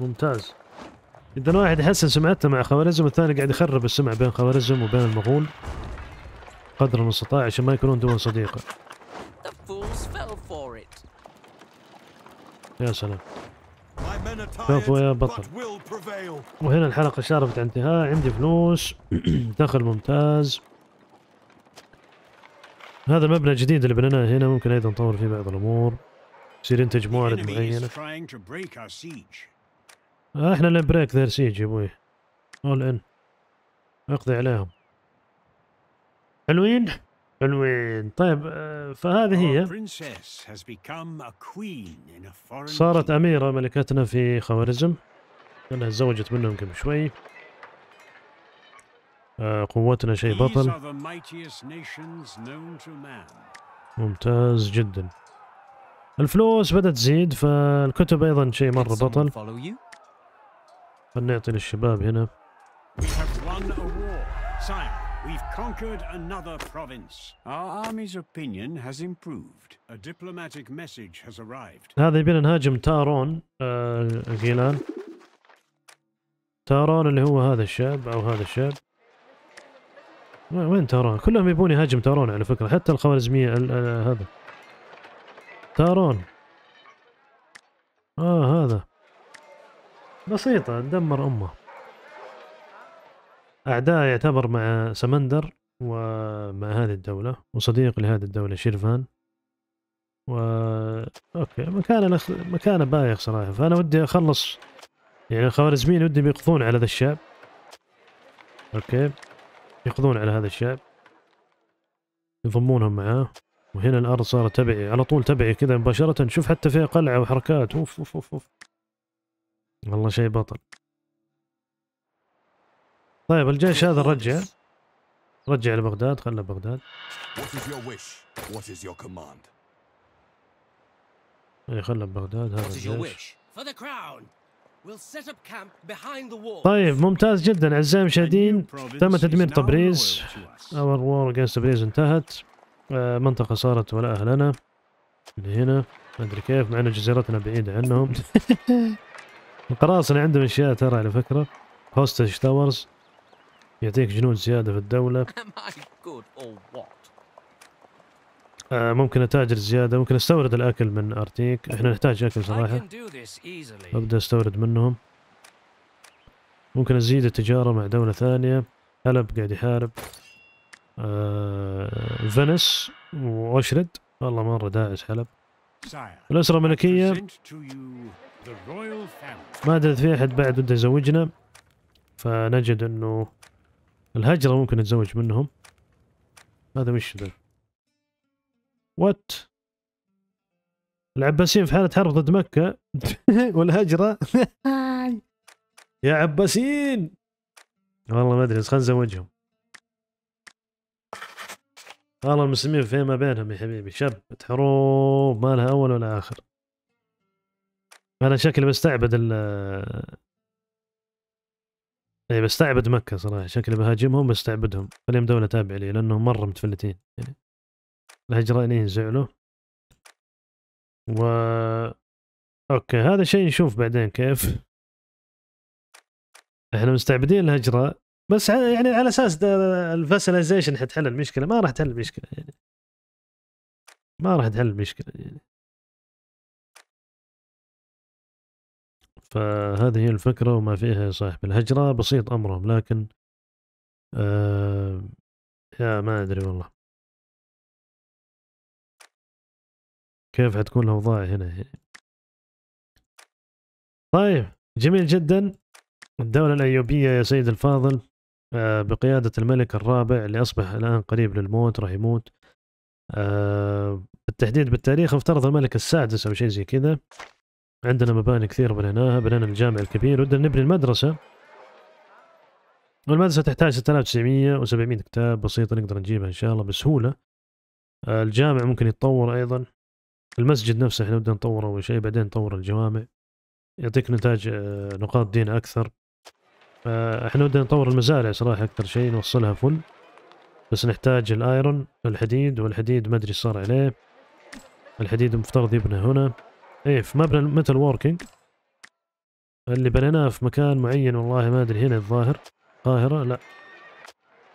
ممتاز إذا واحد يحسن سمعته مع خوارزم والثاني قاعد يخرب السمع بين خوارزم وبين المغول قدر المستطاع عشان ما يكونون دول صديقة يا سلام كفو يا بطل وهنا الحلقة شارفت عن انتهاء عندي فلوس دخل ممتاز هذا المبنى الجديد اللي بنيناه هنا ممكن ايضا نطور فيه بعض الامور يصير ينتج موارد معينه آه، احنا اللي بريك ذير سيج يا ابوي اول ان اقضي عليهم حلوين حلوين طيب آه، فهذه هي صارت أميرة ملكتنا في خوارزم لأنها تزوجت منهم قبل شوي آه، قوتنا شيء بطل ممتاز جدا الفلوس بدأت تزيد فالكتب أيضا شيء مرة بطل فلنعطي للشباب هنا We've conquered another province. Our army's opinion has improved. A diplomatic message has arrived. هذا يبينا نهاجم تارون آه الجيلان تارون اللي هو هذا الشاب أو هذا الشاب وين تارون كلهم يبون يهاجم تارون على فكرة حتى الخوارزمية هذا تارون اه هذا بسيطة دمر امه اعداء يعتبر مع سمندر ومع هذه الدولة وصديق لهذه الدولة شيرفان و اوكي مكانه لخ... مكانه بايخ صراحة فانا ودي اخلص يعني الخوارزميين ودي بيقضون على ذا الشعب اوكي يقضون على هذا الشعب يضمونهم معاه وهنا الارض صارت تبعي على طول تبعي كذا مباشرة شوف حتى فيها قلعة وحركات اوف اوف اوف, أوف. والله شيء بطل طيب الجيش هذا رجع رجع لبغداد خله بغداد اي خله بغداد هذا الجيش طيب ممتاز جدا اعزائي المشاهدين تم تدمير تبريز اور وور against تبريز انتهت آه، منطقه صارت ولا لنا من هنا ما ادري كيف مع ان جزيرتنا بعيده عنهم القراصنه عندهم اشياء ترى على فكره هوستج تاورز يعطيك جنود زياده في الدوله آه، ممكن اتاجر زياده ممكن استورد الاكل من ارتيك احنا نحتاج اكل صراحه ابدا استورد منهم ممكن ازيد التجاره مع دوله ثانيه حلب قاعد يحارب آه فينس واشرد والله مره داعس حلب الاسره الملكيه ما ادري في احد بعد بده يزوجنا فنجد انه الهجره ممكن نتزوج منهم هذا مش ذا وات العباسيين في حالة حرب ضد مكة والهجرة آه. يا عباسيين والله ما ادري بس خلنا نزوجهم والله المسلمين في ما بينهم يا حبيبي شب حروب ما لها اول ولا اخر انا شكلي بستعبد ال اي بستعبد مكة صراحة شكلي بهاجمهم بستعبدهم خليهم دولة تابعة لي لانهم مرة متفلتين يعني الهجرانين زعلوا و اوكي هذا شيء نشوف بعدين كيف احنا مستعبدين الهجره بس يعني على اساس الفاسلايزيشن حتحل المشكله ما راح تحل المشكله يعني ما راح تحل المشكله يعني فهذه هي الفكره وما فيها يا صاحبي الهجره بسيط امرهم لكن آه يا ما ادري والله كيف حتكون الاوضاع هنا يعني طيب جميل جدا الدولة الأيوبية يا سيد الفاضل آه، بقيادة الملك الرابع اللي أصبح الآن قريب للموت راح يموت آه، بالتحديد بالتاريخ افترض الملك السادس أو شيء زي كذا عندنا مباني كثير بنيناها بنينا الجامع الكبير ودنا نبني المدرسة والمدرسة تحتاج 6900 و700 كتاب بسيطة نقدر نجيبها إن شاء الله بسهولة آه، الجامع ممكن يتطور أيضا المسجد نفسه احنا بدنا نطوره اول شيء بعدين نطور الجوامع يعطيك نتاج آه، نقاط دين اكثر احنا بدنا نطور المزارع صراحه اكثر شيء نوصلها فل بس نحتاج الايرون الحديد والحديد ما ادري صار عليه الحديد المفترض يبنى هنا ايه في مبنى المتل ووركينج اللي بنيناه في مكان معين والله ما ادري هنا الظاهر القاهرة لا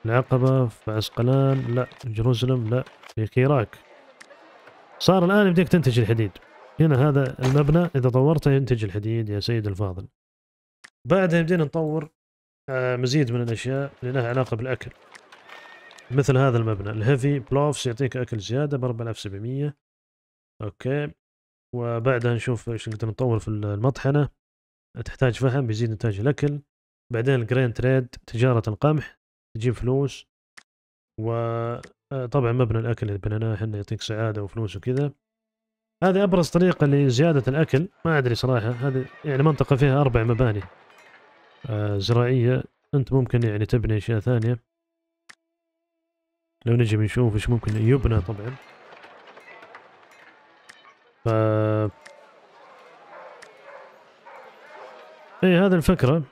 العقبة في عسقلان لا جروزلم لا في كيراك صار الآن يمديك تنتج الحديد هنا هذا المبنى إذا طورته ينتج الحديد يا سيد الفاضل بعدها يمدينا نطور آه، مزيد من الأشياء اللي لها علاقة بالأكل مثل هذا المبنى الهيفي بلوفس يعطيك أكل زيادة ب 4700 أوكي وبعدها نشوف ايش نقدر نطور في المطحنة تحتاج فحم بيزيد إنتاج الأكل بعدين الجرين تريد تجارة القمح تجيب فلوس و آه، طبعا مبنى الاكل اللي بنيناه احنا يعطيك سعاده وفلوس وكذا هذه ابرز طريقه لزياده الاكل ما ادري صراحه هذه يعني منطقه فيها اربع مباني آه، زراعيه انت ممكن يعني تبني اشياء ثانيه لو نجي بنشوف ايش ممكن يبنى طبعا ف اي هذه الفكره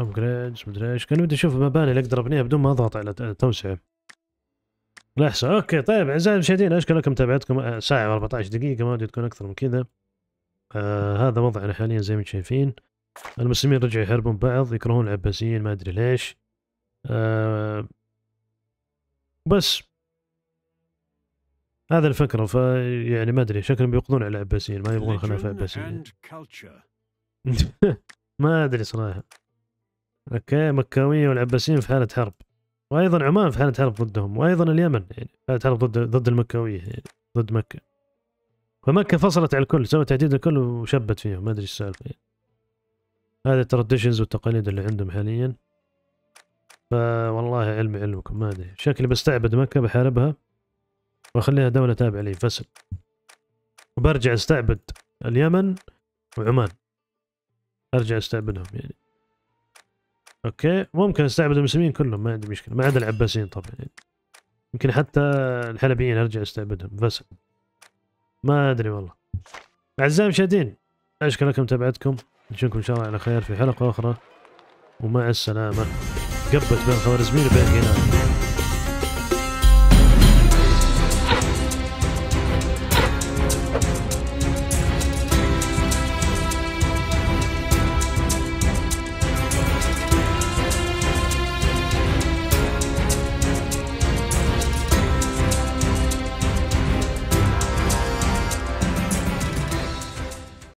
ابجريدز مدري ايش كان ودي اشوف مباني اللي اقدر ابنيها بدون ما اضغط على توسعه لحظة اوكي طيب اعزائي المشاهدين اشكر لكم متابعتكم آه، ساعة و14 دقيقة ما ودي تكون اكثر من كذا آه هذا وضعنا حاليا زي ما انتم شايفين المسلمين رجعوا يحاربون بعض يكرهون العباسيين ما ادري ليش آه بس هذا الفكرة فيعني ما ادري شكلهم بيقضون على العباسيين ما يبغون خلافة عباسيين ما ادري صراحة اوكي مكاويه والعباسيين في حاله حرب وايضا عمان في حاله حرب ضدهم وايضا اليمن يعني في حاله حرب ضد ضد المكاويه يعني ضد مكه فمكه فصلت على الكل سوت تهديد الكل وشبت فيهم ما ادري ايش السالفه يعني. هذه الترديشنز والتقاليد اللي عندهم حاليا والله علمي علمكم ما ادري شكلي بستعبد مكه بحاربها واخليها دوله تابعه لي فسل وبرجع استعبد اليمن وعمان ارجع استعبدهم يعني اوكي ممكن استعبد المسلمين كلهم ما عندي مشكله ما عدا العباسيين طبعا يمكن حتى الحلبيين ارجع استعبدهم بس ما ادري والله اعزائي المشاهدين اشكر لكم متابعتكم نشوفكم ان شاء الله على خير في حلقه اخرى ومع السلامه قبت بين خوارزمي وبين قناه